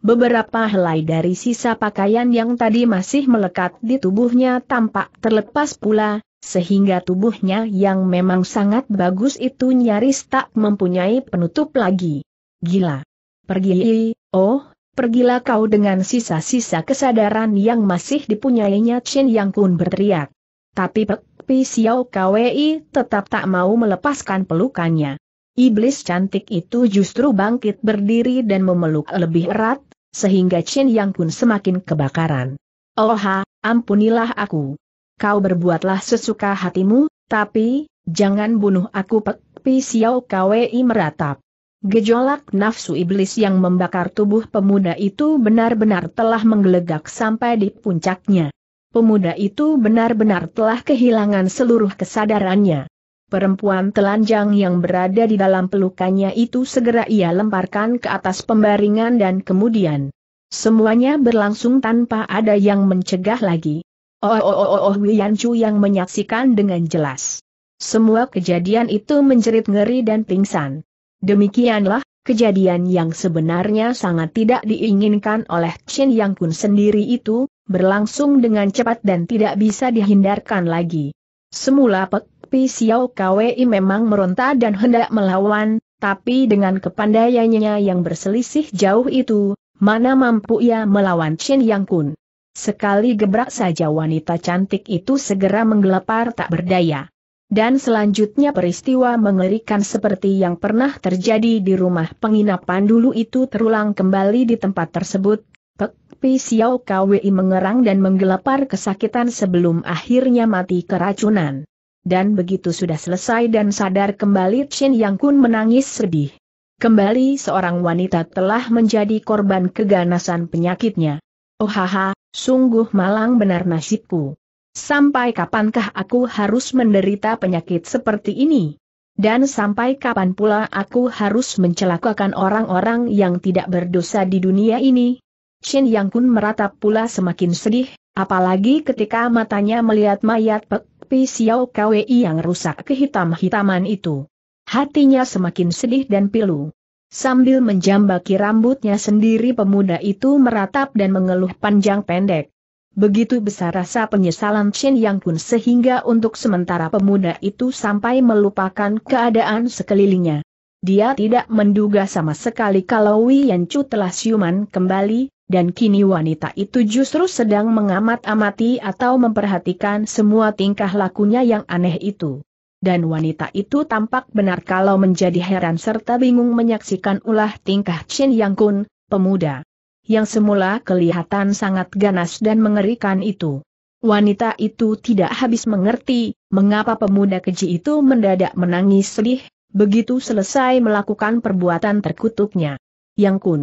Beberapa helai dari sisa pakaian yang tadi masih melekat di tubuhnya tampak terlepas pula, sehingga tubuhnya yang memang sangat bagus itu nyaris tak mempunyai penutup lagi. Gila. Pergi, oh, pergilah kau dengan sisa-sisa kesadaran yang masih dipunyainya Chen Yang Kun berteriak. Tapi Pepi Xiao Kwei tetap tak mau melepaskan pelukannya. Iblis cantik itu justru bangkit berdiri dan memeluk lebih erat, sehingga Chen Yang pun semakin kebakaran. Oha, oh ampunilah aku. Kau berbuatlah sesuka hatimu, tapi, jangan bunuh aku Pek Pi Xiao Kwei meratap. Gejolak nafsu iblis yang membakar tubuh pemuda itu benar-benar telah menggelegak sampai di puncaknya. Pemuda itu benar-benar telah kehilangan seluruh kesadarannya. Perempuan telanjang yang berada di dalam pelukannya itu segera ia lemparkan ke atas pembaringan dan kemudian semuanya berlangsung tanpa ada yang mencegah lagi. Oh oh oh oh, oh Wian Chu yang menyaksikan dengan jelas. Semua kejadian itu menjerit ngeri dan pingsan. Demikianlah kejadian yang sebenarnya sangat tidak diinginkan oleh Chen Yang Kun sendiri itu, berlangsung dengan cepat dan tidak bisa dihindarkan lagi. Semula Pek tapi Xiao Kwei memang meronta dan hendak melawan, tapi dengan kepandaiannya yang berselisih jauh itu, mana mampu ia melawan Chen Yang Kun. Sekali gebrak saja wanita cantik itu segera menggelepar tak berdaya. Dan selanjutnya peristiwa mengerikan seperti yang pernah terjadi di rumah penginapan dulu itu terulang kembali di tempat tersebut. Pekpi Xiao Kwei mengerang dan menggelepar kesakitan sebelum akhirnya mati keracunan dan begitu sudah selesai dan sadar kembali Chin Yang Kun menangis sedih. Kembali seorang wanita telah menjadi korban keganasan penyakitnya. Oh haha, sungguh malang benar nasibku. Sampai kapankah aku harus menderita penyakit seperti ini? Dan sampai kapan pula aku harus mencelakakan orang-orang yang tidak berdosa di dunia ini? Chin Yang Kun meratap pula semakin sedih, apalagi ketika matanya melihat mayat Pek Pi Xiao Kwei yang rusak kehitam-hitaman itu. Hatinya semakin sedih dan pilu. Sambil menjambaki rambutnya sendiri pemuda itu meratap dan mengeluh panjang pendek. Begitu besar rasa penyesalan Chen Yang Kun sehingga untuk sementara pemuda itu sampai melupakan keadaan sekelilingnya. Dia tidak menduga sama sekali kalau Wei Yan Chu telah siuman kembali, dan kini wanita itu justru sedang mengamat-amati atau memperhatikan semua tingkah lakunya yang aneh itu. Dan wanita itu tampak benar kalau menjadi heran serta bingung menyaksikan ulah tingkah Chen Yang Kun, pemuda. Yang semula kelihatan sangat ganas dan mengerikan itu. Wanita itu tidak habis mengerti, mengapa pemuda keji itu mendadak menangis sedih, begitu selesai melakukan perbuatan terkutuknya. Yang Kun.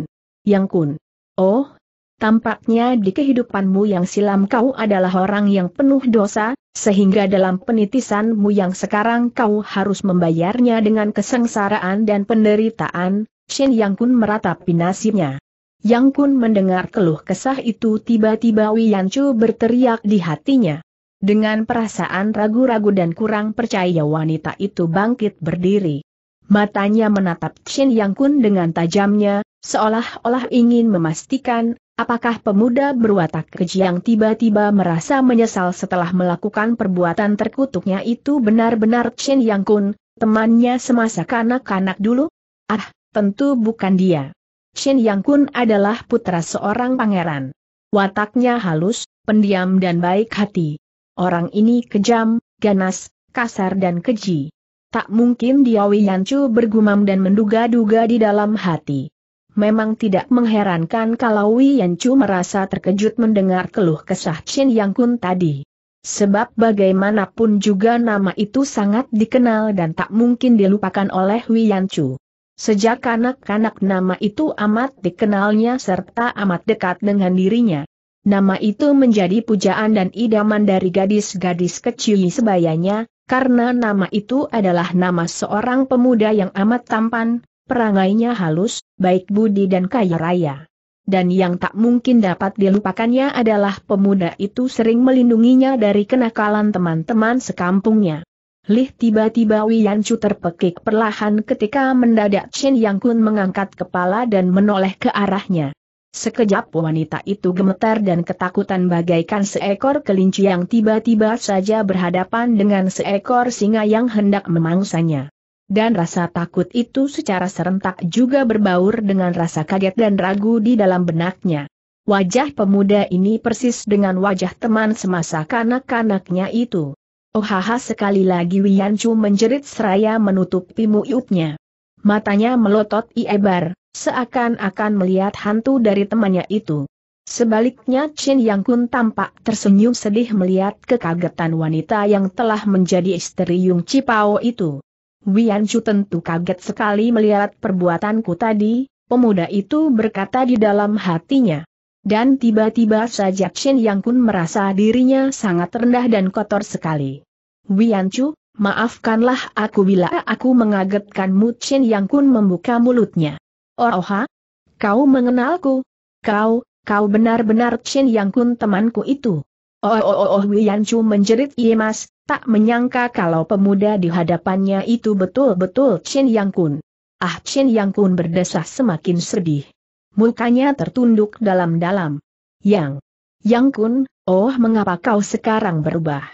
Yang Kun. Oh, Tampaknya di kehidupanmu yang silam kau adalah orang yang penuh dosa, sehingga dalam penitisanmu yang sekarang kau harus membayarnya dengan kesengsaraan dan penderitaan, Shen Yang Kun meratapi nasibnya. Yang Kun mendengar keluh kesah itu tiba-tiba Chu berteriak di hatinya. Dengan perasaan ragu-ragu dan kurang percaya wanita itu bangkit berdiri. Matanya menatap Shen Yang Kun dengan tajamnya, seolah-olah ingin memastikan Apakah pemuda berwatak keji yang tiba-tiba merasa menyesal setelah melakukan perbuatan terkutuknya itu benar-benar Chen Yang Kun, temannya semasa kanak-kanak dulu? Ah, tentu bukan dia. Chen Yang Kun adalah putra seorang pangeran. Wataknya halus, pendiam dan baik hati. Orang ini kejam, ganas, kasar dan keji. Tak mungkin Diawi Wiyancu bergumam dan menduga-duga di dalam hati. Memang tidak mengherankan kalau Wei Chu merasa terkejut mendengar keluh kesah Chen Yang Kun tadi. Sebab bagaimanapun juga nama itu sangat dikenal dan tak mungkin dilupakan oleh Wei Chu. Sejak kanak-kanak nama itu amat dikenalnya serta amat dekat dengan dirinya. Nama itu menjadi pujaan dan idaman dari gadis-gadis kecil sebayanya, karena nama itu adalah nama seorang pemuda yang amat tampan, perangainya halus, baik budi dan kaya raya. Dan yang tak mungkin dapat dilupakannya adalah pemuda itu sering melindunginya dari kenakalan teman-teman sekampungnya. Lih tiba-tiba Wiyancu terpekik perlahan ketika mendadak Chen Yang Kun mengangkat kepala dan menoleh ke arahnya. Sekejap wanita itu gemetar dan ketakutan bagaikan seekor kelinci yang tiba-tiba saja berhadapan dengan seekor singa yang hendak memangsanya dan rasa takut itu secara serentak juga berbaur dengan rasa kaget dan ragu di dalam benaknya. Wajah pemuda ini persis dengan wajah teman semasa kanak-kanaknya itu. Ohaha sekali lagi Wiancu menjerit seraya menutupi muyupnya. Matanya melotot iebar, seakan-akan melihat hantu dari temannya itu. Sebaliknya Chen Yang Kun tampak tersenyum sedih melihat kekagetan wanita yang telah menjadi istri Yung Cipao itu. Chu tentu kaget sekali melihat perbuatanku tadi, pemuda itu berkata di dalam hatinya. Dan tiba-tiba saja Chen Yang Kun merasa dirinya sangat rendah dan kotor sekali. Chu, maafkanlah aku bila aku mengagetkanmu Chen Yang Kun membuka mulutnya. Oh, ha, kau mengenalku? Kau, kau benar-benar Chen Yang Kun temanku itu. Oh oh oh oh Chu menjerit Mas, tak menyangka kalau pemuda di hadapannya itu betul-betul Chen Yang Kun. Ah Chen Yang Kun berdesah semakin sedih. Mukanya tertunduk dalam-dalam. Yang, Yang Kun, oh mengapa kau sekarang berubah?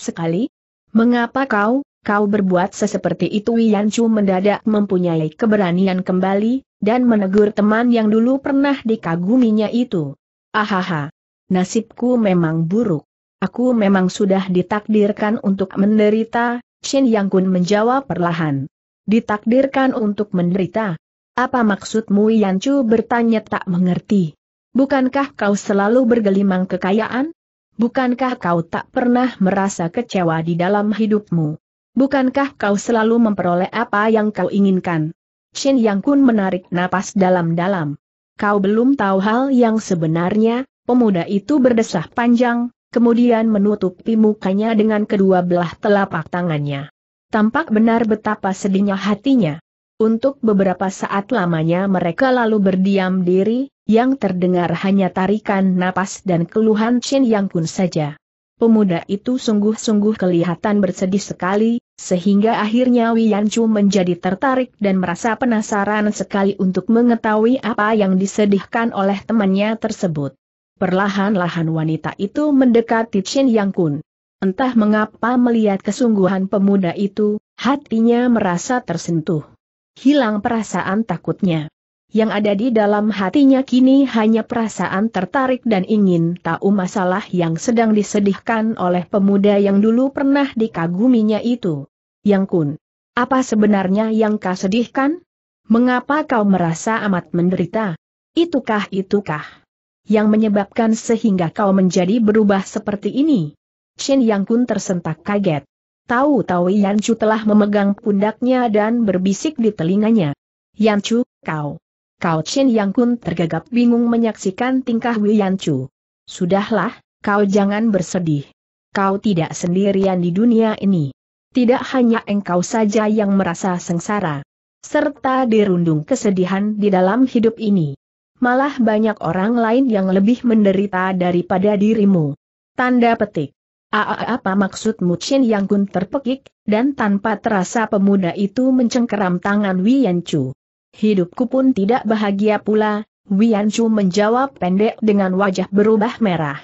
Sekali? Mengapa kau, kau berbuat seseperti itu Chu mendadak mempunyai keberanian kembali, dan menegur teman yang dulu pernah dikaguminya itu. Ahaha nasibku memang buruk. Aku memang sudah ditakdirkan untuk menderita, Shin Yang Kun menjawab perlahan. Ditakdirkan untuk menderita? Apa maksudmu Yan Chu bertanya tak mengerti. Bukankah kau selalu bergelimang kekayaan? Bukankah kau tak pernah merasa kecewa di dalam hidupmu? Bukankah kau selalu memperoleh apa yang kau inginkan? Shin Yang Kun menarik napas dalam-dalam. Kau belum tahu hal yang sebenarnya, Pemuda itu berdesah panjang, kemudian menutupi mukanya dengan kedua belah telapak tangannya. Tampak benar betapa sedihnya hatinya. Untuk beberapa saat lamanya mereka lalu berdiam diri, yang terdengar hanya tarikan napas dan keluhan Shin Yang Kun saja. Pemuda itu sungguh-sungguh kelihatan bersedih sekali, sehingga akhirnya Wian Chu menjadi tertarik dan merasa penasaran sekali untuk mengetahui apa yang disedihkan oleh temannya tersebut. Perlahan-lahan wanita itu mendekati Chen Yang Kun. Entah mengapa melihat kesungguhan pemuda itu, hatinya merasa tersentuh. Hilang perasaan takutnya. Yang ada di dalam hatinya kini hanya perasaan tertarik dan ingin tahu masalah yang sedang disedihkan oleh pemuda yang dulu pernah dikaguminya itu. Yang Kun, apa sebenarnya yang kau sedihkan? Mengapa kau merasa amat menderita? Itukah itukah? yang menyebabkan sehingga kau menjadi berubah seperti ini? Chen Yang Kun tersentak kaget. Tahu-tahu Yan Chu telah memegang pundaknya dan berbisik di telinganya. Yan Chu, kau. Kau Chen Yang Kun tergagap bingung menyaksikan tingkah Yan Chu. Sudahlah, kau jangan bersedih. Kau tidak sendirian di dunia ini. Tidak hanya engkau saja yang merasa sengsara. Serta dirundung kesedihan di dalam hidup ini malah banyak orang lain yang lebih menderita daripada dirimu. Tanda petik. Aa apa maksudmu Chin Yang Kun terpekik, dan tanpa terasa pemuda itu mencengkeram tangan Wian Chu. Hidupku pun tidak bahagia pula, Wian Chu menjawab pendek dengan wajah berubah merah.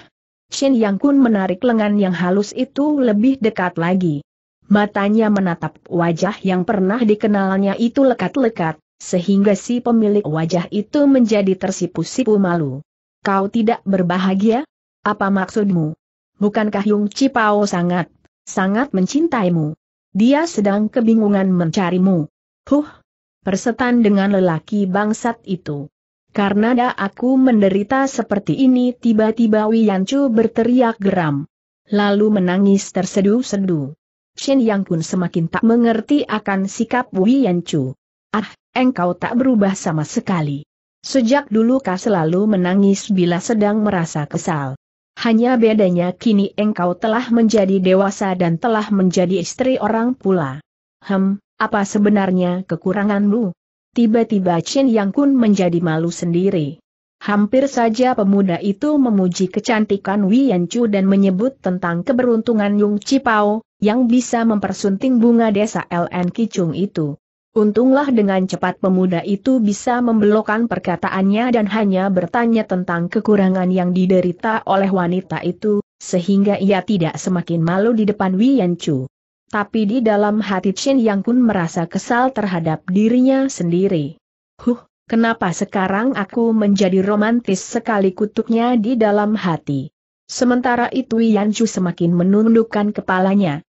Chin Yang Kun menarik lengan yang halus itu lebih dekat lagi. Matanya menatap wajah yang pernah dikenalnya itu lekat-lekat, sehingga si pemilik wajah itu menjadi tersipu-sipu malu. Kau tidak berbahagia? Apa maksudmu? Bukankah Yung Cipao sangat, sangat mencintaimu? Dia sedang kebingungan mencarimu. Huh! Persetan dengan lelaki bangsat itu. Karena da aku menderita seperti ini tiba-tiba Wiyancu berteriak geram. Lalu menangis terseduh-seduh. Shen Yang pun semakin tak mengerti akan sikap Wiyancu. Ah, engkau tak berubah sama sekali. Sejak dulu kau selalu menangis bila sedang merasa kesal. Hanya bedanya kini engkau telah menjadi dewasa dan telah menjadi istri orang pula. Hem, apa sebenarnya kekuranganmu? Tiba-tiba Chen Yang Kun menjadi malu sendiri. Hampir saja pemuda itu memuji kecantikan Yan Chu dan menyebut tentang keberuntungan Yung Cipao, yang bisa mempersunting bunga desa LN Kichung itu. Untunglah dengan cepat pemuda itu bisa membelokkan perkataannya dan hanya bertanya tentang kekurangan yang diderita oleh wanita itu, sehingga ia tidak semakin malu di depan Wian Chu. Tapi di dalam hati Chen Yang pun merasa kesal terhadap dirinya sendiri. Huh, kenapa sekarang aku menjadi romantis sekali kutuknya di dalam hati. Sementara itu Yan Chu semakin menundukkan kepalanya.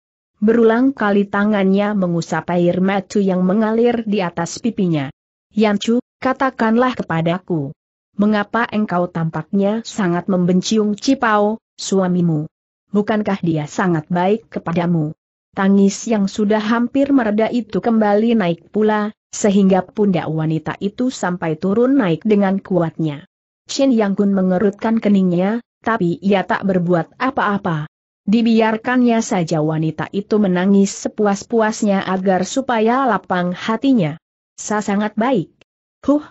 Berulang kali tangannya mengusap air mata yang mengalir di atas pipinya. Chu, katakanlah kepadaku. Mengapa engkau tampaknya sangat membenci Ung Cipao, suamimu? Bukankah dia sangat baik kepadamu? Tangis yang sudah hampir mereda itu kembali naik pula, sehingga pundak wanita itu sampai turun naik dengan kuatnya. Shin Yang Kun mengerutkan keningnya, tapi ia tak berbuat apa-apa. Dibiarkannya saja wanita itu menangis sepuas-puasnya agar supaya lapang hatinya. Sa sangat baik. Huh!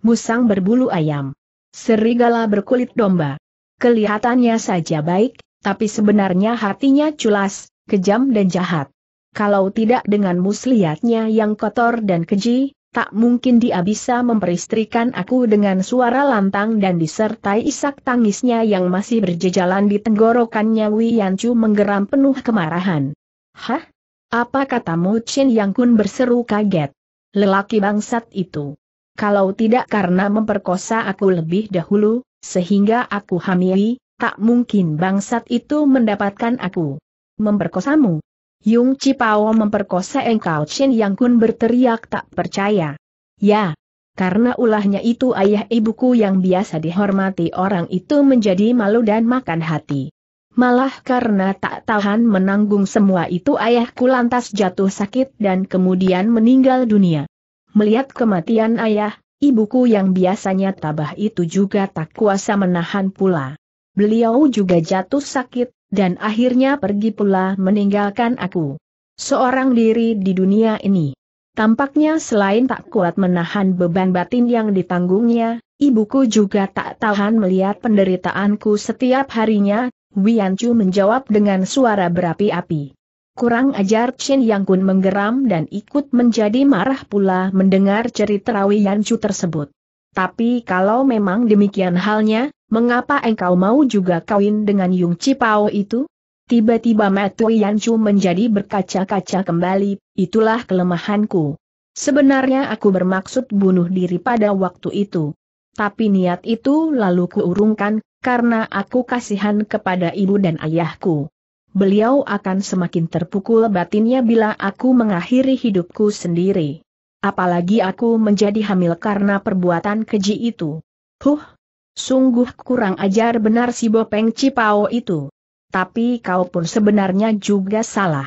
Musang berbulu ayam. Serigala berkulit domba. Kelihatannya saja baik, tapi sebenarnya hatinya culas, kejam dan jahat. Kalau tidak dengan muslihatnya yang kotor dan keji, tak mungkin dia bisa memperistrikan aku dengan suara lantang dan disertai isak tangisnya yang masih berjejalan di tenggorokannya Wiancu menggeram penuh kemarahan. Hah? Apa katamu Chin Yang Kun berseru kaget? Lelaki bangsat itu. Kalau tidak karena memperkosa aku lebih dahulu, sehingga aku hamili, tak mungkin bangsat itu mendapatkan aku. Memperkosamu? Yung Cipao memperkosa engkau Chin Yang Kun berteriak tak percaya. Ya, karena ulahnya itu ayah ibuku yang biasa dihormati orang itu menjadi malu dan makan hati. Malah karena tak tahan menanggung semua itu ayahku lantas jatuh sakit dan kemudian meninggal dunia. Melihat kematian ayah, ibuku yang biasanya tabah itu juga tak kuasa menahan pula. Beliau juga jatuh sakit, dan akhirnya pergi pula meninggalkan aku. Seorang diri di dunia ini. Tampaknya selain tak kuat menahan beban batin yang ditanggungnya, ibuku juga tak tahan melihat penderitaanku setiap harinya, Wian Chu menjawab dengan suara berapi-api. Kurang ajar Chin Yang Kun menggeram dan ikut menjadi marah pula mendengar cerita Wian Chu tersebut. Tapi kalau memang demikian halnya, mengapa engkau mau juga kawin dengan Yung Cipao itu? Tiba-tiba Matu Yancu menjadi berkaca-kaca kembali, itulah kelemahanku. Sebenarnya aku bermaksud bunuh diri pada waktu itu. Tapi niat itu lalu kuurungkan, karena aku kasihan kepada ibu dan ayahku. Beliau akan semakin terpukul batinnya bila aku mengakhiri hidupku sendiri. Apalagi aku menjadi hamil karena perbuatan keji itu. Huh, Sungguh kurang ajar benar si Bopeng Cipao itu. Tapi kau pun sebenarnya juga salah.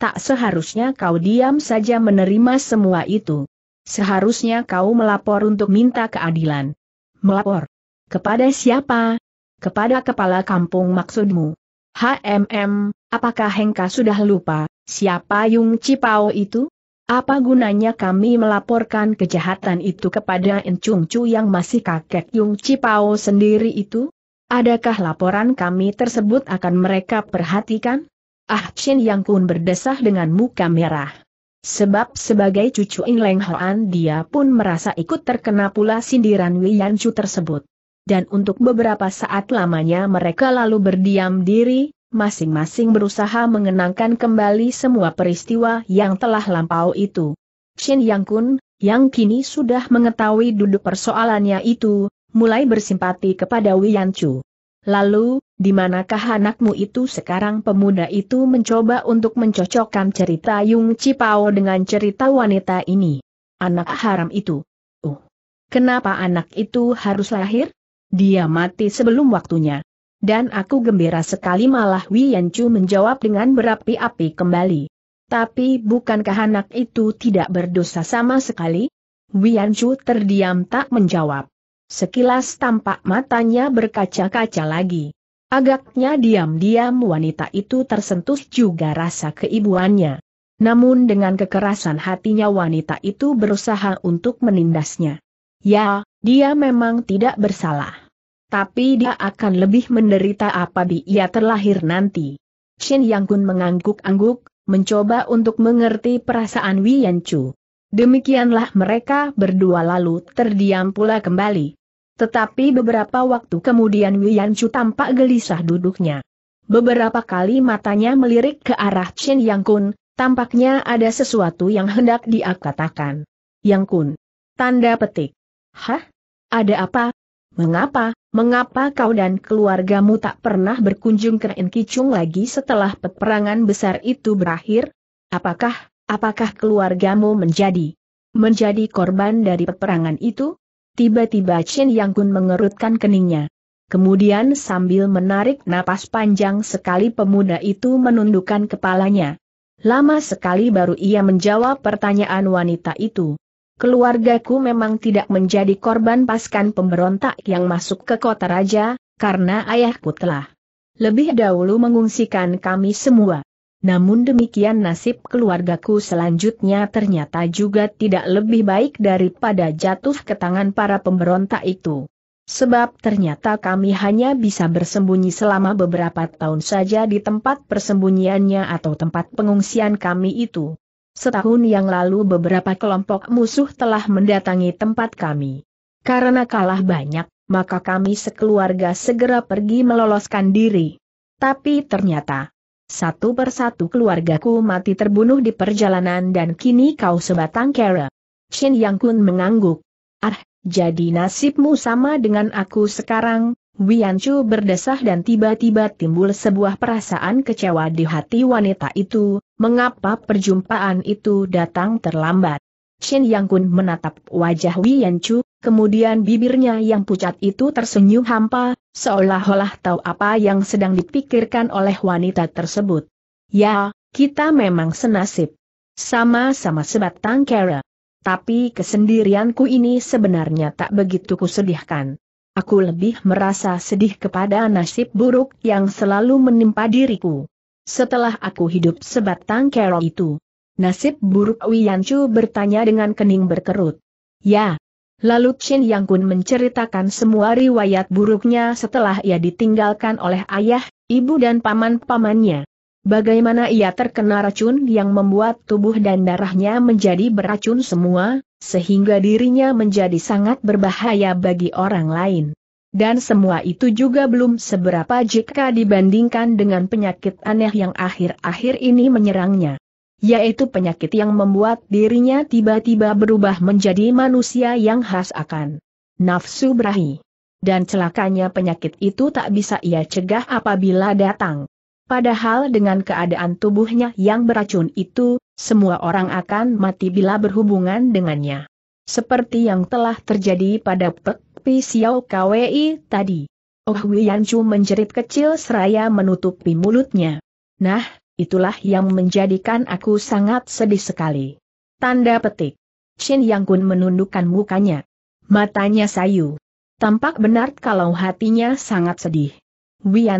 Tak seharusnya kau diam saja menerima semua itu. Seharusnya kau melapor untuk minta keadilan. Melapor? Kepada siapa? Kepada kepala kampung maksudmu. HMM, apakah Hengka sudah lupa, siapa Yung Cipao itu? Apa gunanya kami melaporkan kejahatan itu kepada Encung Chu yang masih kakek Yung Cipao sendiri itu? Adakah laporan kami tersebut akan mereka perhatikan? Ah Chin Yang Kun berdesah dengan muka merah. Sebab sebagai cucu In Leng Hoan dia pun merasa ikut terkena pula sindiran Wei Yan Chu tersebut. Dan untuk beberapa saat lamanya mereka lalu berdiam diri, masing-masing berusaha mengenangkan kembali semua peristiwa yang telah lampau itu. Shin Yang Kun, yang kini sudah mengetahui duduk persoalannya itu, mulai bersimpati kepada Wei Chu. Lalu, di manakah anakmu itu sekarang pemuda itu mencoba untuk mencocokkan cerita Yung Cipao dengan cerita wanita ini? Anak haram itu. Uh. Kenapa anak itu harus lahir? Dia mati sebelum waktunya. Dan aku gembira sekali malah Wiancu menjawab dengan berapi-api kembali. Tapi bukankah anak itu tidak berdosa sama sekali? Wiancu terdiam tak menjawab. Sekilas tampak matanya berkaca-kaca lagi. Agaknya diam-diam wanita itu tersentuh juga rasa keibuannya. Namun dengan kekerasan hatinya wanita itu berusaha untuk menindasnya. Ya, dia memang tidak bersalah tapi dia akan lebih menderita apabila ia terlahir nanti. Chen Yang Kun mengangguk-angguk, mencoba untuk mengerti perasaan Wei Yan Chu. Demikianlah mereka berdua lalu terdiam pula kembali. Tetapi beberapa waktu kemudian Wei Yan Chu tampak gelisah duduknya. Beberapa kali matanya melirik ke arah Chen Yang Kun, tampaknya ada sesuatu yang hendak dia katakan. Yang Kun. Tanda petik. Hah? Ada apa? Mengapa, mengapa kau dan keluargamu tak pernah berkunjung ke Enkicung lagi setelah peperangan besar itu berakhir? Apakah, apakah keluargamu menjadi, menjadi korban dari peperangan itu? Tiba-tiba Chen Yang Kun mengerutkan keningnya. Kemudian sambil menarik napas panjang sekali pemuda itu menundukkan kepalanya. Lama sekali baru ia menjawab pertanyaan wanita itu. Keluargaku memang tidak menjadi korban pasukan pemberontak yang masuk ke kota raja, karena ayahku telah lebih dahulu mengungsikan kami semua. Namun demikian nasib keluargaku selanjutnya ternyata juga tidak lebih baik daripada jatuh ke tangan para pemberontak itu. Sebab ternyata kami hanya bisa bersembunyi selama beberapa tahun saja di tempat persembunyiannya atau tempat pengungsian kami itu. Setahun yang lalu beberapa kelompok musuh telah mendatangi tempat kami. Karena kalah banyak, maka kami sekeluarga segera pergi meloloskan diri. Tapi ternyata, satu persatu keluargaku mati terbunuh di perjalanan dan kini kau sebatang kera. Shin Yang Kun mengangguk. Ah, jadi nasibmu sama dengan aku sekarang, Wianchu berdesah dan tiba-tiba timbul sebuah perasaan kecewa di hati wanita itu, Mengapa perjumpaan itu datang terlambat? Shin Yang Kun menatap wajah Yan Chu, kemudian bibirnya yang pucat itu tersenyum hampa, seolah-olah tahu apa yang sedang dipikirkan oleh wanita tersebut. Ya, kita memang senasib. Sama-sama sebatang kera. Tapi kesendirianku ini sebenarnya tak begitu kusedihkan. Aku lebih merasa sedih kepada nasib buruk yang selalu menimpa diriku setelah aku hidup sebatang kero itu. Nasib buruk Wiyancu bertanya dengan kening berkerut. Ya. Lalu Chin Yang Kun menceritakan semua riwayat buruknya setelah ia ditinggalkan oleh ayah, ibu dan paman-pamannya. Bagaimana ia terkena racun yang membuat tubuh dan darahnya menjadi beracun semua, sehingga dirinya menjadi sangat berbahaya bagi orang lain. Dan semua itu juga belum seberapa jika dibandingkan dengan penyakit aneh yang akhir-akhir ini menyerangnya. Yaitu penyakit yang membuat dirinya tiba-tiba berubah menjadi manusia yang khas akan nafsu berahi. Dan celakanya penyakit itu tak bisa ia cegah apabila datang. Padahal dengan keadaan tubuhnya yang beracun itu, semua orang akan mati bila berhubungan dengannya. Seperti yang telah terjadi pada Pek Pi Xiao Kwei tadi. Oh Chu menjerit kecil seraya menutupi mulutnya. Nah, itulah yang menjadikan aku sangat sedih sekali. Tanda petik. Chin Yang Kun menundukkan mukanya. Matanya sayu. Tampak benar kalau hatinya sangat sedih.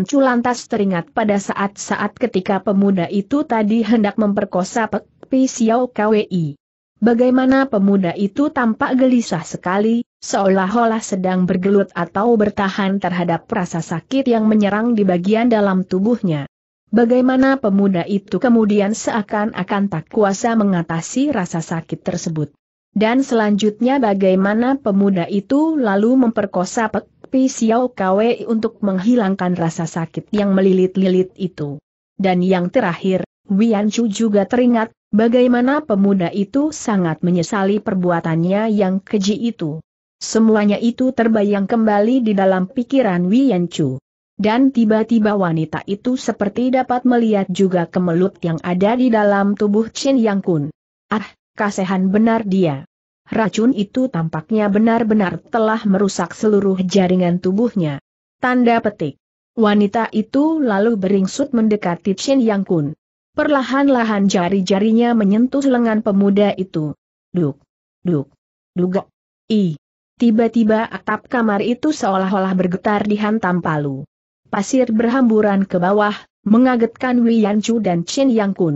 Chu lantas teringat pada saat-saat ketika pemuda itu tadi hendak memperkosa Pek Pi Xiao Kwei. Bagaimana pemuda itu tampak gelisah sekali, seolah-olah sedang bergelut atau bertahan terhadap rasa sakit yang menyerang di bagian dalam tubuhnya. Bagaimana pemuda itu kemudian seakan-akan tak kuasa mengatasi rasa sakit tersebut. Dan selanjutnya bagaimana pemuda itu lalu memperkosa Pek Pi Xiao Kwe untuk menghilangkan rasa sakit yang melilit-lilit itu. Dan yang terakhir, Wian Chu juga teringat, bagaimana pemuda itu sangat menyesali perbuatannya yang keji itu. Semuanya itu terbayang kembali di dalam pikiran Wian Chu. Dan tiba-tiba wanita itu seperti dapat melihat juga kemelut yang ada di dalam tubuh Chen Yang Kun. Ah, kasihan benar dia. Racun itu tampaknya benar-benar telah merusak seluruh jaringan tubuhnya. Tanda petik. Wanita itu lalu beringsut mendekati Chen Yang Kun. Perlahan-lahan jari-jarinya menyentuh lengan pemuda itu. Duk, duk, dugok, ih. Tiba-tiba atap kamar itu seolah-olah bergetar dihantam palu. Pasir berhamburan ke bawah, mengagetkan Wei Chu dan Chen Yang Kun.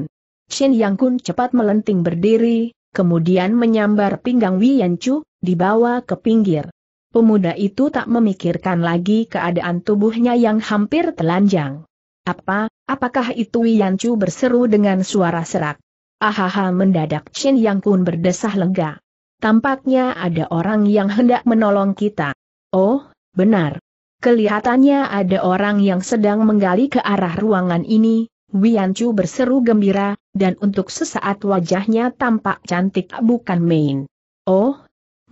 Chen Yang Kun cepat melenting berdiri, kemudian menyambar pinggang Wei Chu, dibawa ke pinggir. Pemuda itu tak memikirkan lagi keadaan tubuhnya yang hampir telanjang. Apa, apakah itu Wei Chu berseru dengan suara serak? Ahaha mendadak Chen Yang Kun berdesah lega. Tampaknya ada orang yang hendak menolong kita. Oh, benar. Kelihatannya ada orang yang sedang menggali ke arah ruangan ini, Wianchu berseru gembira, dan untuk sesaat wajahnya tampak cantik bukan main. Oh,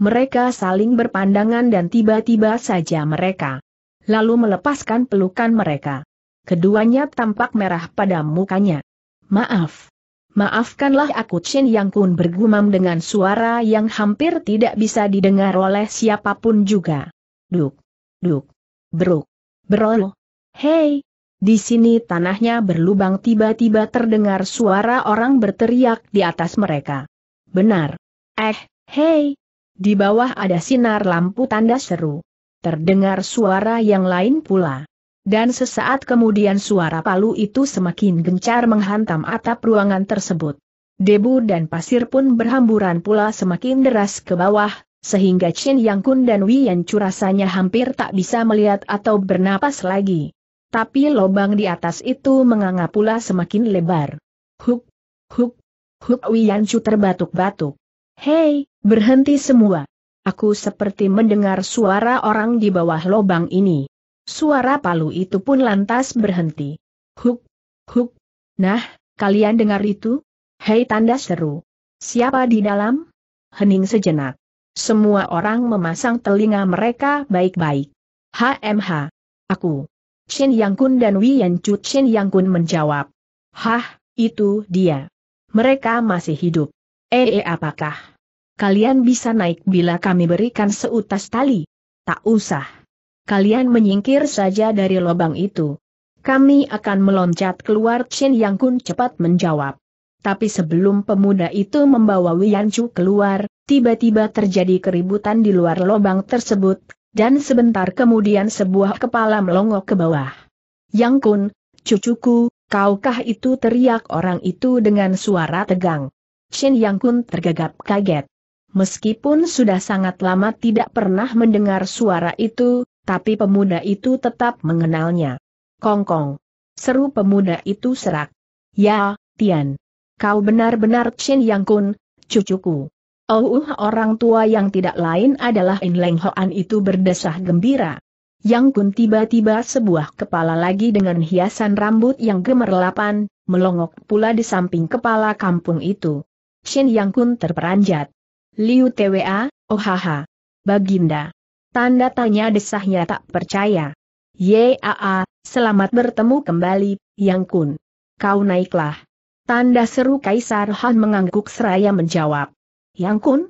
mereka saling berpandangan dan tiba-tiba saja mereka. Lalu melepaskan pelukan mereka. Keduanya tampak merah pada mukanya. Maaf, Maafkanlah aku Chin Yang Kun bergumam dengan suara yang hampir tidak bisa didengar oleh siapapun juga. Duk, duk, beruk, Berol. Hei, di sini tanahnya berlubang tiba-tiba terdengar suara orang berteriak di atas mereka. Benar. Eh, hei. Di bawah ada sinar lampu tanda seru. Terdengar suara yang lain pula. Dan sesaat kemudian suara palu itu semakin gencar menghantam atap ruangan tersebut. Debu dan pasir pun berhamburan pula semakin deras ke bawah, sehingga Chen Yang Kun dan Yan Chu rasanya hampir tak bisa melihat atau bernapas lagi. Tapi lubang di atas itu menganga pula semakin lebar. Huk, huk, huk Wei Yan Chu terbatuk-batuk. Hei, berhenti semua. Aku seperti mendengar suara orang di bawah lubang ini. Suara palu itu pun lantas berhenti. Huk, huk. Nah, kalian dengar itu? Hei tanda seru. Siapa di dalam? Hening sejenak. Semua orang memasang telinga mereka baik-baik. HMH. Aku. Shin Yang Kun dan Yan Chu Shin Yang Kun menjawab. Hah, itu dia. Mereka masih hidup. Eh, eh apakah? Kalian bisa naik bila kami berikan seutas tali? Tak usah kalian menyingkir saja dari lubang itu. Kami akan meloncat keluar Chin Yang Kun cepat menjawab. Tapi sebelum pemuda itu membawa Wian Chu keluar, tiba-tiba terjadi keributan di luar lubang tersebut, dan sebentar kemudian sebuah kepala melongok ke bawah. Yang Kun, cucuku, kaukah itu teriak orang itu dengan suara tegang. Chen Yang Kun tergagap kaget. Meskipun sudah sangat lama tidak pernah mendengar suara itu, tapi pemuda itu tetap mengenalnya. Kongkong. Seru pemuda itu serak. Ya, Tian. Kau benar-benar Chin Yang Kun, cucuku. Oh, uh, orang tua yang tidak lain adalah In Leng Hoan itu berdesah gembira. Yang Kun tiba-tiba sebuah kepala lagi dengan hiasan rambut yang gemerlapan, melongok pula di samping kepala kampung itu. Shin Yang Kun terperanjat. Liu TWA, oh haha. Baginda. Tanda tanya desahnya tak percaya. Yaa, selamat bertemu kembali, Yang Kun. Kau naiklah. Tanda seru Kaisar Han mengangguk seraya menjawab. Yang Kun?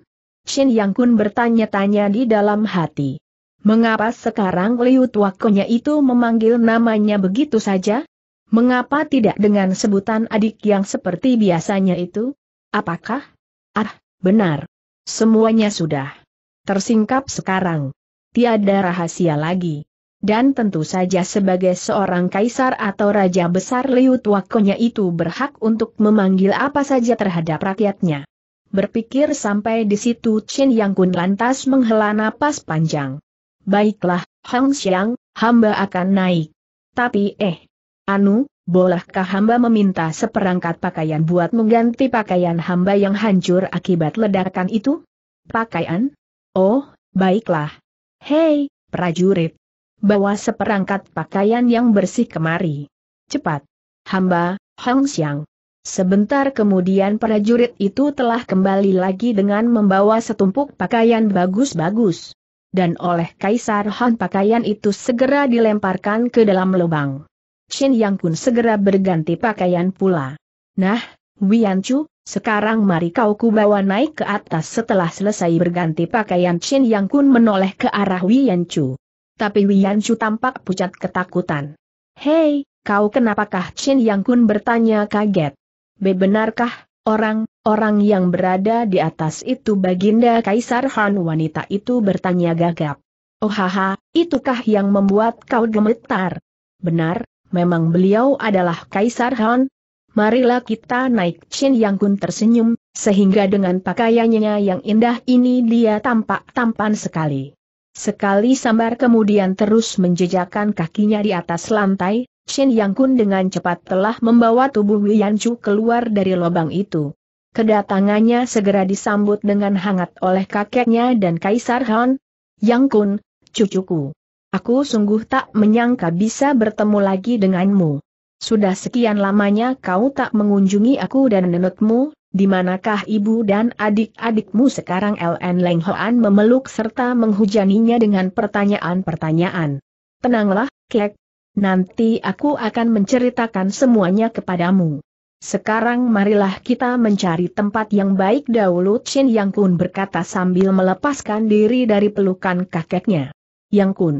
Shin Yang Kun bertanya-tanya di dalam hati. Mengapa sekarang Liu Tuakonya itu memanggil namanya begitu saja? Mengapa tidak dengan sebutan adik yang seperti biasanya itu? Apakah? Ah, benar. Semuanya sudah tersingkap sekarang tiada rahasia lagi. Dan tentu saja sebagai seorang kaisar atau raja besar Liu Tuakonya itu berhak untuk memanggil apa saja terhadap rakyatnya. Berpikir sampai di situ Chen Yang Kun lantas menghela napas panjang. Baiklah, Hang Xiang, hamba akan naik. Tapi eh, Anu, bolehkah hamba meminta seperangkat pakaian buat mengganti pakaian hamba yang hancur akibat ledakan itu? Pakaian? Oh, baiklah. Hei, prajurit! Bawa seperangkat pakaian yang bersih kemari. Cepat! Hamba, Hong Xiang. Sebentar kemudian prajurit itu telah kembali lagi dengan membawa setumpuk pakaian bagus-bagus. Dan oleh Kaisar Han pakaian itu segera dilemparkan ke dalam lubang. Xin Yang pun segera berganti pakaian pula. Nah, Wianchu? Sekarang mari kau kubawa naik ke atas setelah selesai berganti pakaian Chin Yang Kun menoleh ke arah Yan Chu. Tapi Yan Chu tampak pucat ketakutan. Hei, kau kenapakah Chin Yang Kun bertanya kaget. Benarkah, orang, orang yang berada di atas itu baginda Kaisar Han wanita itu bertanya gagap. Oh haha, itukah yang membuat kau gemetar? Benar, memang beliau adalah Kaisar Han, Marilah kita naik Shin Yang Gun tersenyum, sehingga dengan pakaiannya yang indah ini dia tampak tampan sekali. Sekali sambar kemudian terus menjejakkan kakinya di atas lantai, Shin Yang Kun dengan cepat telah membawa tubuh Wian Chu keluar dari lubang itu. Kedatangannya segera disambut dengan hangat oleh kakeknya dan Kaisar Han. Yang Kun, cucuku. Aku sungguh tak menyangka bisa bertemu lagi denganmu. Sudah sekian lamanya kau tak mengunjungi aku dan nenekmu, di manakah ibu dan adik-adikmu sekarang LN Leng Hoan memeluk serta menghujaninya dengan pertanyaan-pertanyaan. Tenanglah, Klek. Nanti aku akan menceritakan semuanya kepadamu. Sekarang marilah kita mencari tempat yang baik dahulu Chin Yang Kun berkata sambil melepaskan diri dari pelukan kakeknya. Yang Kun.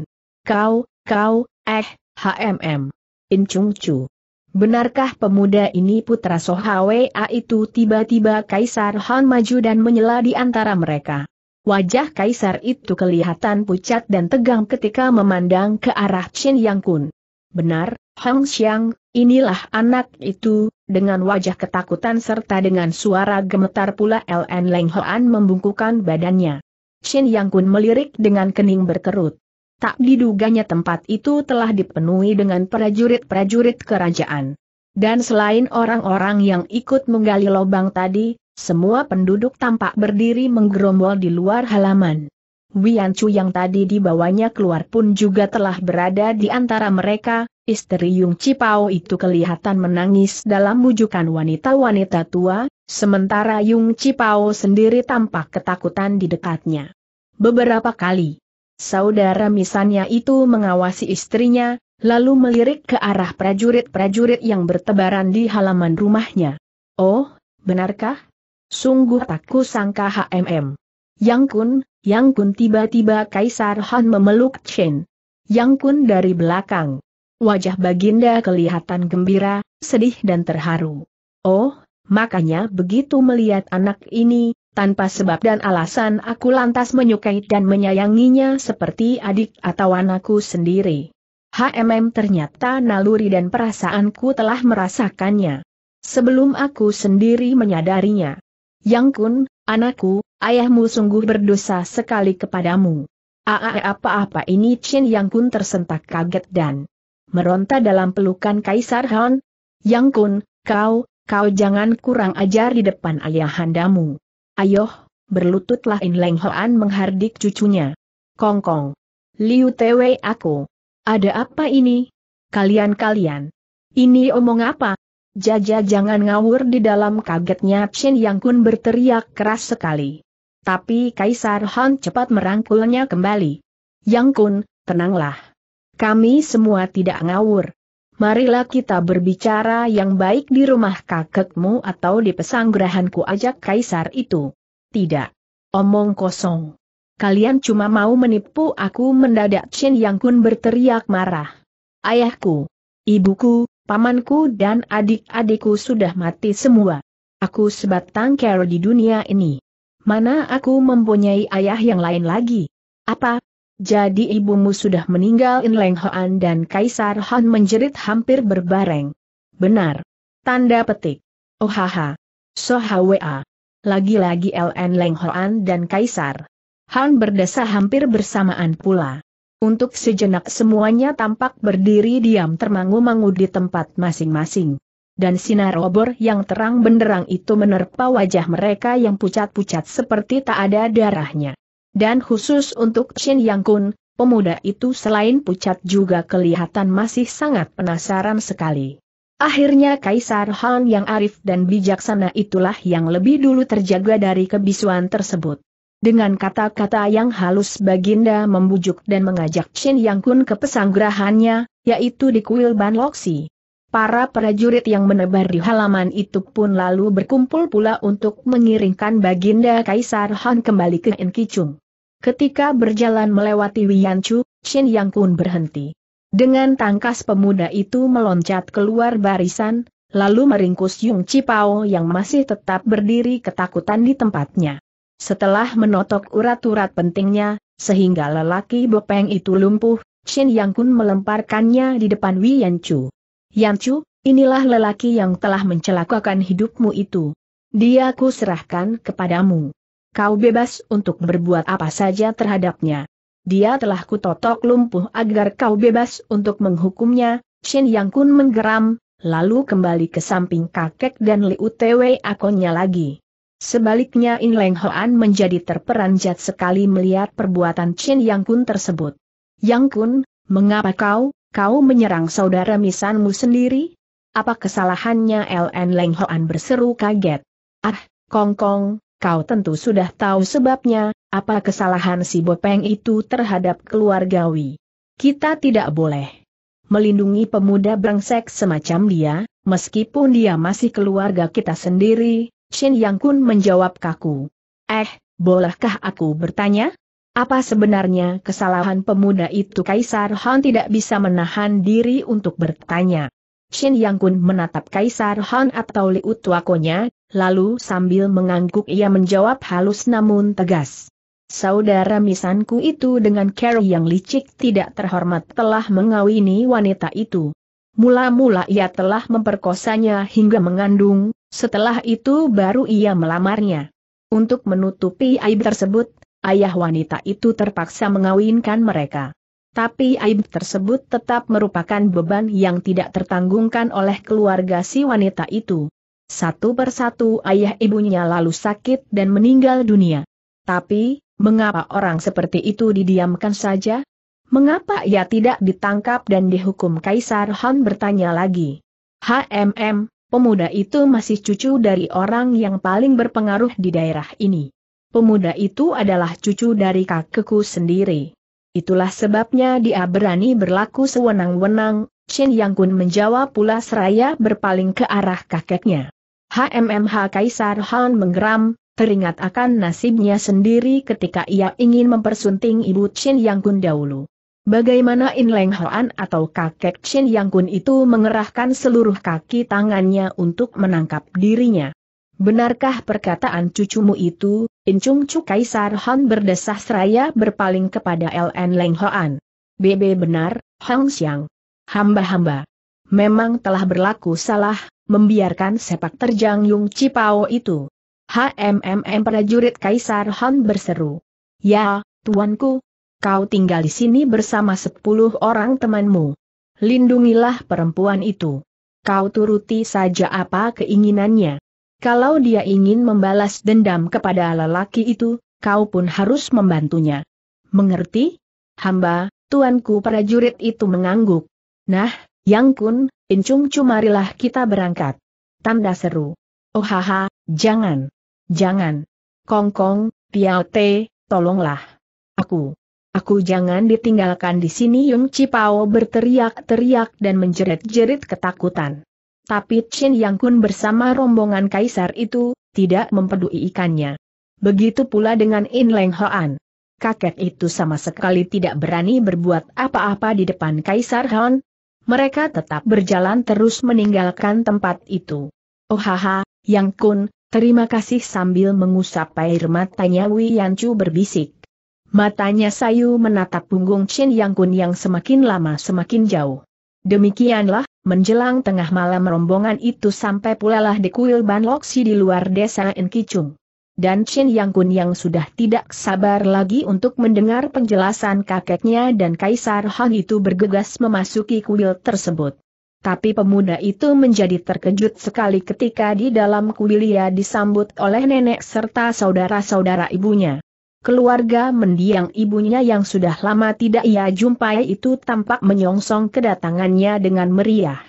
Kau, kau, eh, HMM. In Chung Chu. Benarkah pemuda ini putra Sohawea itu tiba-tiba Kaisar Han maju dan menyela di antara mereka? Wajah Kaisar itu kelihatan pucat dan tegang ketika memandang ke arah Chin Yang Kun. Benar, Hong Xiang, inilah anak itu, dengan wajah ketakutan serta dengan suara gemetar pula LN Leng Hoan membungkukan badannya. Chin Yang Kun melirik dengan kening berkerut. Tak diduganya tempat itu telah dipenuhi dengan prajurit-prajurit kerajaan. Dan selain orang-orang yang ikut menggali lubang tadi, semua penduduk tampak berdiri menggerombol di luar halaman. Wiancu yang tadi dibawanya keluar pun juga telah berada di antara mereka, istri Yung Cipao itu kelihatan menangis dalam bujukan wanita-wanita tua, sementara Yung Cipao sendiri tampak ketakutan di dekatnya. Beberapa kali, Saudara misannya itu mengawasi istrinya, lalu melirik ke arah prajurit-prajurit yang bertebaran di halaman rumahnya. Oh, benarkah? Sungguh tak sangka. HMM. Yang Kun, Yang Kun tiba-tiba Kaisar Han memeluk Chen. Yang Kun dari belakang. Wajah Baginda kelihatan gembira, sedih dan terharu. Oh, makanya begitu melihat anak ini, tanpa sebab dan alasan aku lantas menyukai dan menyayanginya seperti adik atau anakku sendiri. HMM ternyata naluri dan perasaanku telah merasakannya. Sebelum aku sendiri menyadarinya. Yang kun, anakku, ayahmu sungguh berdosa sekali kepadamu. Aa apa-apa ini Chin Yang kun tersentak kaget dan meronta dalam pelukan Kaisar Han. Yang kun, kau, kau jangan kurang ajar di depan ayahandamu. Ayoh, berlututlah In Leng Hoan menghardik cucunya. Kongkong. Liu Tewe aku. Ada apa ini? Kalian-kalian. Ini omong apa? Jaja jangan ngawur di dalam kagetnya Chen Yang Kun berteriak keras sekali. Tapi Kaisar Han cepat merangkulnya kembali. Yang Kun, tenanglah. Kami semua tidak ngawur marilah kita berbicara yang baik di rumah kakekmu atau di pesanggerahanku ajak kaisar itu. Tidak. Omong kosong. Kalian cuma mau menipu aku mendadak Chin Yang Kun berteriak marah. Ayahku, ibuku, pamanku dan adik-adikku sudah mati semua. Aku sebatang kero di dunia ini. Mana aku mempunyai ayah yang lain lagi? Apa, jadi ibumu sudah meninggal In Leng Hoan dan Kaisar Han menjerit hampir berbareng. Benar. Tanda petik. Ohaha. Oh, wa. Lagi-lagi LN Leng Hoan dan Kaisar. Han berdesa hampir bersamaan pula. Untuk sejenak semuanya tampak berdiri diam termangu-mangu di tempat masing-masing. Dan sinar obor yang terang benderang itu menerpa wajah mereka yang pucat-pucat seperti tak ada darahnya. Dan khusus untuk Chin Yang Kun, pemuda itu selain pucat juga kelihatan masih sangat penasaran sekali. Akhirnya Kaisar Han yang arif dan bijaksana itulah yang lebih dulu terjaga dari kebisuan tersebut. Dengan kata-kata yang halus Baginda membujuk dan mengajak Chin Yang Kun ke pesanggrahannya, yaitu di kuil Ban Loxi. Para prajurit yang menebar di halaman itu pun lalu berkumpul pula untuk mengiringkan Baginda Kaisar Han kembali ke Enkicung. Ketika berjalan melewati Wianchu, Chin Yang Kun berhenti. Dengan tangkas pemuda itu meloncat keluar barisan, lalu meringkus Yung Cipao yang masih tetap berdiri ketakutan di tempatnya. Setelah menotok urat-urat pentingnya, sehingga lelaki bopeng itu lumpuh, Chin Yang Kun melemparkannya di depan Wianchu. Yancu, inilah lelaki yang telah mencelakakan hidupmu itu. Dia kuserahkan kepadamu kau bebas untuk berbuat apa saja terhadapnya. Dia telah kutotok lumpuh agar kau bebas untuk menghukumnya, Shin Yang Kun menggeram, lalu kembali ke samping kakek dan Liu Tewei akonnya lagi. Sebaliknya In Leng Hoan menjadi terperanjat sekali melihat perbuatan Shin Yang Kun tersebut. Yang Kun, mengapa kau, kau menyerang saudara misanmu sendiri? Apa kesalahannya LN Leng Hoan berseru kaget. Ah, Kongkong, Kau tentu sudah tahu sebabnya, apa kesalahan si Bopeng itu terhadap keluarga Wi. Kita tidak boleh melindungi pemuda brengsek semacam dia, meskipun dia masih keluarga kita sendiri, Shin Yang Kun menjawab kaku. Eh, bolehkah aku bertanya? Apa sebenarnya kesalahan pemuda itu Kaisar Han tidak bisa menahan diri untuk bertanya? Shin Yang Kun menatap Kaisar Han atau Liu Tuakonya, lalu sambil mengangguk ia menjawab halus namun tegas. Saudara misanku itu dengan cara yang licik tidak terhormat telah mengawini wanita itu. Mula-mula ia telah memperkosanya hingga mengandung, setelah itu baru ia melamarnya. Untuk menutupi aib tersebut, ayah wanita itu terpaksa mengawinkan mereka. Tapi aib tersebut tetap merupakan beban yang tidak tertanggungkan oleh keluarga si wanita itu. Satu persatu ayah ibunya lalu sakit dan meninggal dunia. Tapi, mengapa orang seperti itu didiamkan saja? Mengapa ia tidak ditangkap dan dihukum Kaisar Han bertanya lagi. HMM, pemuda itu masih cucu dari orang yang paling berpengaruh di daerah ini. Pemuda itu adalah cucu dari kakekku sendiri. Itulah sebabnya dia berani berlaku sewenang-wenang, Shen Yang Kun menjawab pula seraya berpaling ke arah kakeknya. HMMH Kaisar Han menggeram, teringat akan nasibnya sendiri ketika ia ingin mempersunting ibu Chin Yang Kun dahulu. Bagaimana In Leng Hoan atau kakek Chin Yang Kun itu mengerahkan seluruh kaki tangannya untuk menangkap dirinya. Benarkah perkataan cucumu itu, Chung Chu Kaisar Han berdesah seraya berpaling kepada LN Leng Hoan. BB benar, Hong Xiang. Hamba-hamba. Memang telah berlaku salah, membiarkan sepak terjang Yung Cipao itu. HMMM prajurit Kaisar Han berseru. Ya, tuanku, kau tinggal di sini bersama sepuluh orang temanmu. Lindungilah perempuan itu. Kau turuti saja apa keinginannya. Kalau dia ingin membalas dendam kepada lelaki itu, kau pun harus membantunya. Mengerti? Hamba, tuanku prajurit itu mengangguk. Nah, yang Kun, Incung cumarilah kita berangkat. Tanda seru. Oh haha, jangan. Jangan. Kongkong, Kong, Piao Te, tolonglah. Aku. Aku jangan ditinggalkan di sini Yung Cipao berteriak-teriak dan menjerit-jerit ketakutan. Tapi Chin Yang Kun bersama rombongan kaisar itu, tidak mempeduli ikannya. Begitu pula dengan In Leng Hoan. Kakek itu sama sekali tidak berani berbuat apa-apa di depan Kaisar Han, mereka tetap berjalan terus meninggalkan tempat itu. Oh haha, Yang Kun, terima kasih sambil mengusap air matanya Wei Yanchu berbisik. Matanya sayu menatap punggung Chin Yang Kun yang semakin lama semakin jauh. Demikianlah, menjelang tengah malam rombongan itu sampai pulalah di kuil Ban Loksi di luar desa Enkicung dan Chin Yang Kun yang sudah tidak sabar lagi untuk mendengar penjelasan kakeknya dan Kaisar Han itu bergegas memasuki kuil tersebut. Tapi pemuda itu menjadi terkejut sekali ketika di dalam kuil ia disambut oleh nenek serta saudara-saudara ibunya. Keluarga mendiang ibunya yang sudah lama tidak ia jumpai itu tampak menyongsong kedatangannya dengan meriah.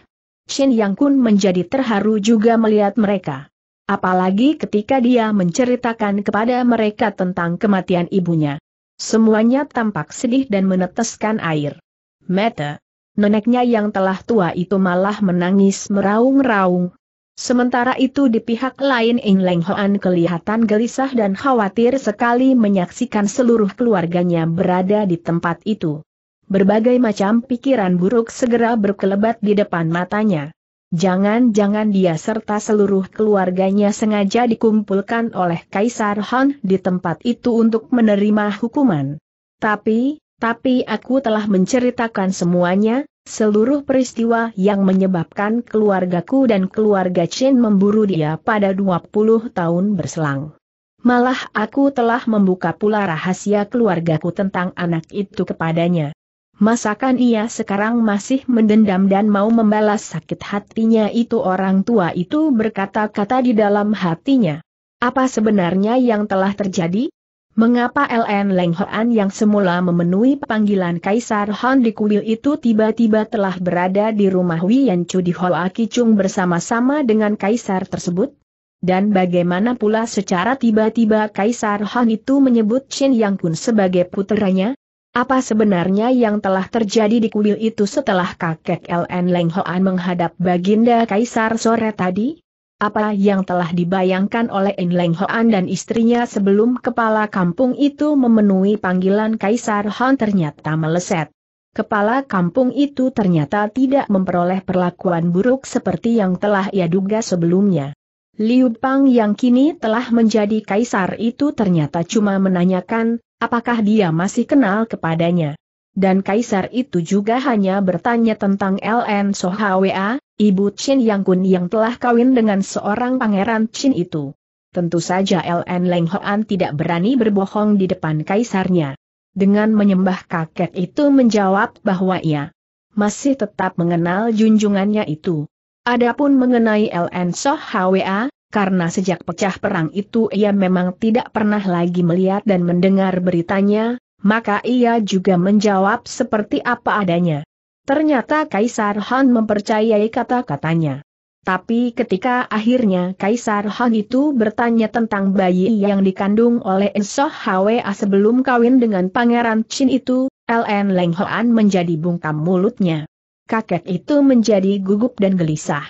Shin Yang Kun menjadi terharu juga melihat mereka. Apalagi ketika dia menceritakan kepada mereka tentang kematian ibunya. Semuanya tampak sedih dan meneteskan air. Mata. Neneknya yang telah tua itu malah menangis meraung-raung. Sementara itu di pihak lain Ing Leng Hoan kelihatan gelisah dan khawatir sekali menyaksikan seluruh keluarganya berada di tempat itu. Berbagai macam pikiran buruk segera berkelebat di depan matanya. Jangan-jangan dia serta seluruh keluarganya sengaja dikumpulkan oleh Kaisar Han di tempat itu untuk menerima hukuman. Tapi, tapi aku telah menceritakan semuanya, seluruh peristiwa yang menyebabkan keluargaku dan keluarga Chen memburu dia pada 20 tahun berselang. Malah aku telah membuka pula rahasia keluargaku tentang anak itu kepadanya. Masakan ia sekarang masih mendendam dan mau membalas sakit hatinya itu orang tua itu berkata-kata di dalam hatinya. Apa sebenarnya yang telah terjadi? Mengapa LN Leng yang semula memenuhi panggilan Kaisar Han di kuil itu tiba-tiba telah berada di rumah Yan Chu di Hoa Kichung bersama-sama dengan Kaisar tersebut? Dan bagaimana pula secara tiba-tiba Kaisar Han itu menyebut Chen Yang Kun sebagai putranya? Apa sebenarnya yang telah terjadi di kuil itu setelah kakek LN Leng Hoan menghadap Baginda Kaisar sore tadi? Apa yang telah dibayangkan oleh In Leng Hoan dan istrinya sebelum kepala kampung itu memenuhi panggilan Kaisar Han ternyata meleset. Kepala kampung itu ternyata tidak memperoleh perlakuan buruk seperti yang telah ia duga sebelumnya. Liu Pang yang kini telah menjadi kaisar itu ternyata cuma menanyakan, apakah dia masih kenal kepadanya. Dan kaisar itu juga hanya bertanya tentang LN Sohwa, ibu Chin Yang Kun yang telah kawin dengan seorang pangeran Chin itu. Tentu saja LN Leng Hoan tidak berani berbohong di depan kaisarnya. Dengan menyembah kakek itu menjawab bahwa ia masih tetap mengenal junjungannya itu. Adapun mengenai LN Sohawa, karena sejak pecah perang itu ia memang tidak pernah lagi melihat dan mendengar beritanya, maka ia juga menjawab seperti apa adanya. Ternyata Kaisar Han mempercayai kata-katanya. Tapi ketika akhirnya Kaisar Han itu bertanya tentang bayi yang dikandung oleh Ensoh Hwa sebelum kawin dengan Pangeran Chin itu, LN Leng Hoan menjadi bungkam mulutnya. Kakek itu menjadi gugup dan gelisah.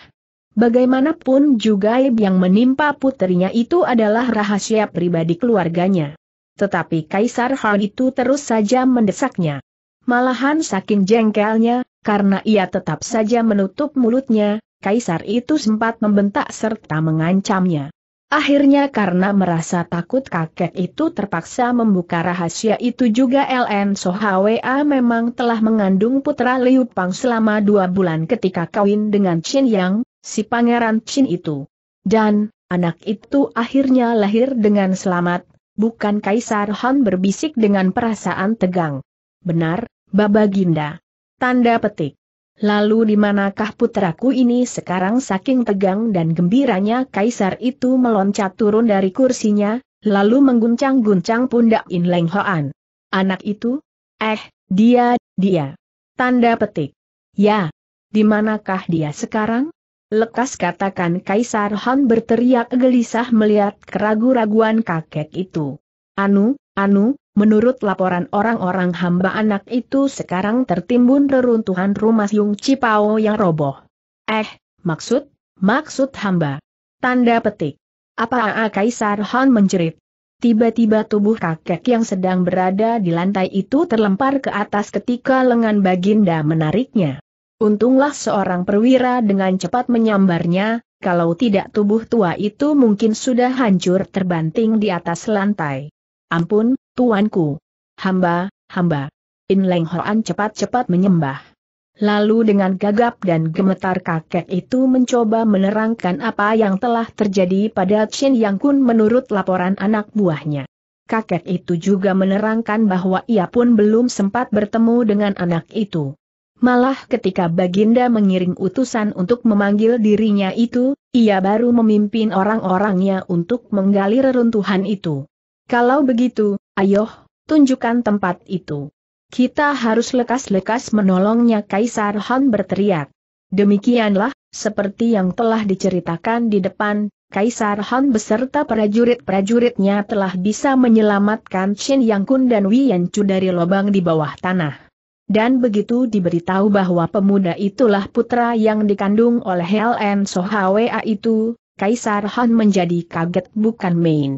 Bagaimanapun juga aib yang menimpa putrinya itu adalah rahasia pribadi keluarganya. Tetapi Kaisar Han itu terus saja mendesaknya. Malahan saking jengkelnya, karena ia tetap saja menutup mulutnya, Kaisar itu sempat membentak serta mengancamnya. Akhirnya karena merasa takut kakek itu terpaksa membuka rahasia itu juga LN Sohwa memang telah mengandung putra Liu Pang selama dua bulan ketika kawin dengan Chin Yang, si Pangeran Chin itu. Dan, anak itu akhirnya lahir dengan selamat, bukan Kaisar Han berbisik dengan perasaan tegang. Benar, Baba Ginda. Tanda petik. Lalu di manakah putraku ini sekarang saking tegang dan gembiranya kaisar itu meloncat turun dari kursinya, lalu mengguncang-guncang pundak In Leng Hoan. Anak itu? Eh, dia, dia. Tanda petik. Ya. Di manakah dia sekarang? Lekas katakan Kaisar Han berteriak gelisah melihat keragu-raguan kakek itu. Anu, anu, menurut laporan orang-orang hamba anak itu sekarang tertimbun reruntuhan rumah Yung Cipao yang roboh. Eh, maksud? Maksud hamba. Tanda petik. Apa AA Kaisar Han menjerit? Tiba-tiba tubuh kakek yang sedang berada di lantai itu terlempar ke atas ketika lengan Baginda menariknya. Untunglah seorang perwira dengan cepat menyambarnya, kalau tidak tubuh tua itu mungkin sudah hancur terbanting di atas lantai. Ampun, tuanku. Hamba, hamba. In Leng Hoan cepat-cepat menyembah. Lalu dengan gagap dan gemetar kakek itu mencoba menerangkan apa yang telah terjadi pada Chen Yang Kun menurut laporan anak buahnya. Kakek itu juga menerangkan bahwa ia pun belum sempat bertemu dengan anak itu. Malah ketika Baginda mengiring utusan untuk memanggil dirinya itu, ia baru memimpin orang-orangnya untuk menggali reruntuhan itu. Kalau begitu, ayoh, tunjukkan tempat itu. Kita harus lekas-lekas menolongnya Kaisar Han berteriak. Demikianlah, seperti yang telah diceritakan di depan, Kaisar Han beserta prajurit-prajuritnya telah bisa menyelamatkan Shen Yang Kun dan Yan Chu dari lubang di bawah tanah. Dan begitu diberitahu bahwa pemuda itulah putra yang dikandung oleh Helen Sohawea itu, Kaisar Han menjadi kaget bukan main.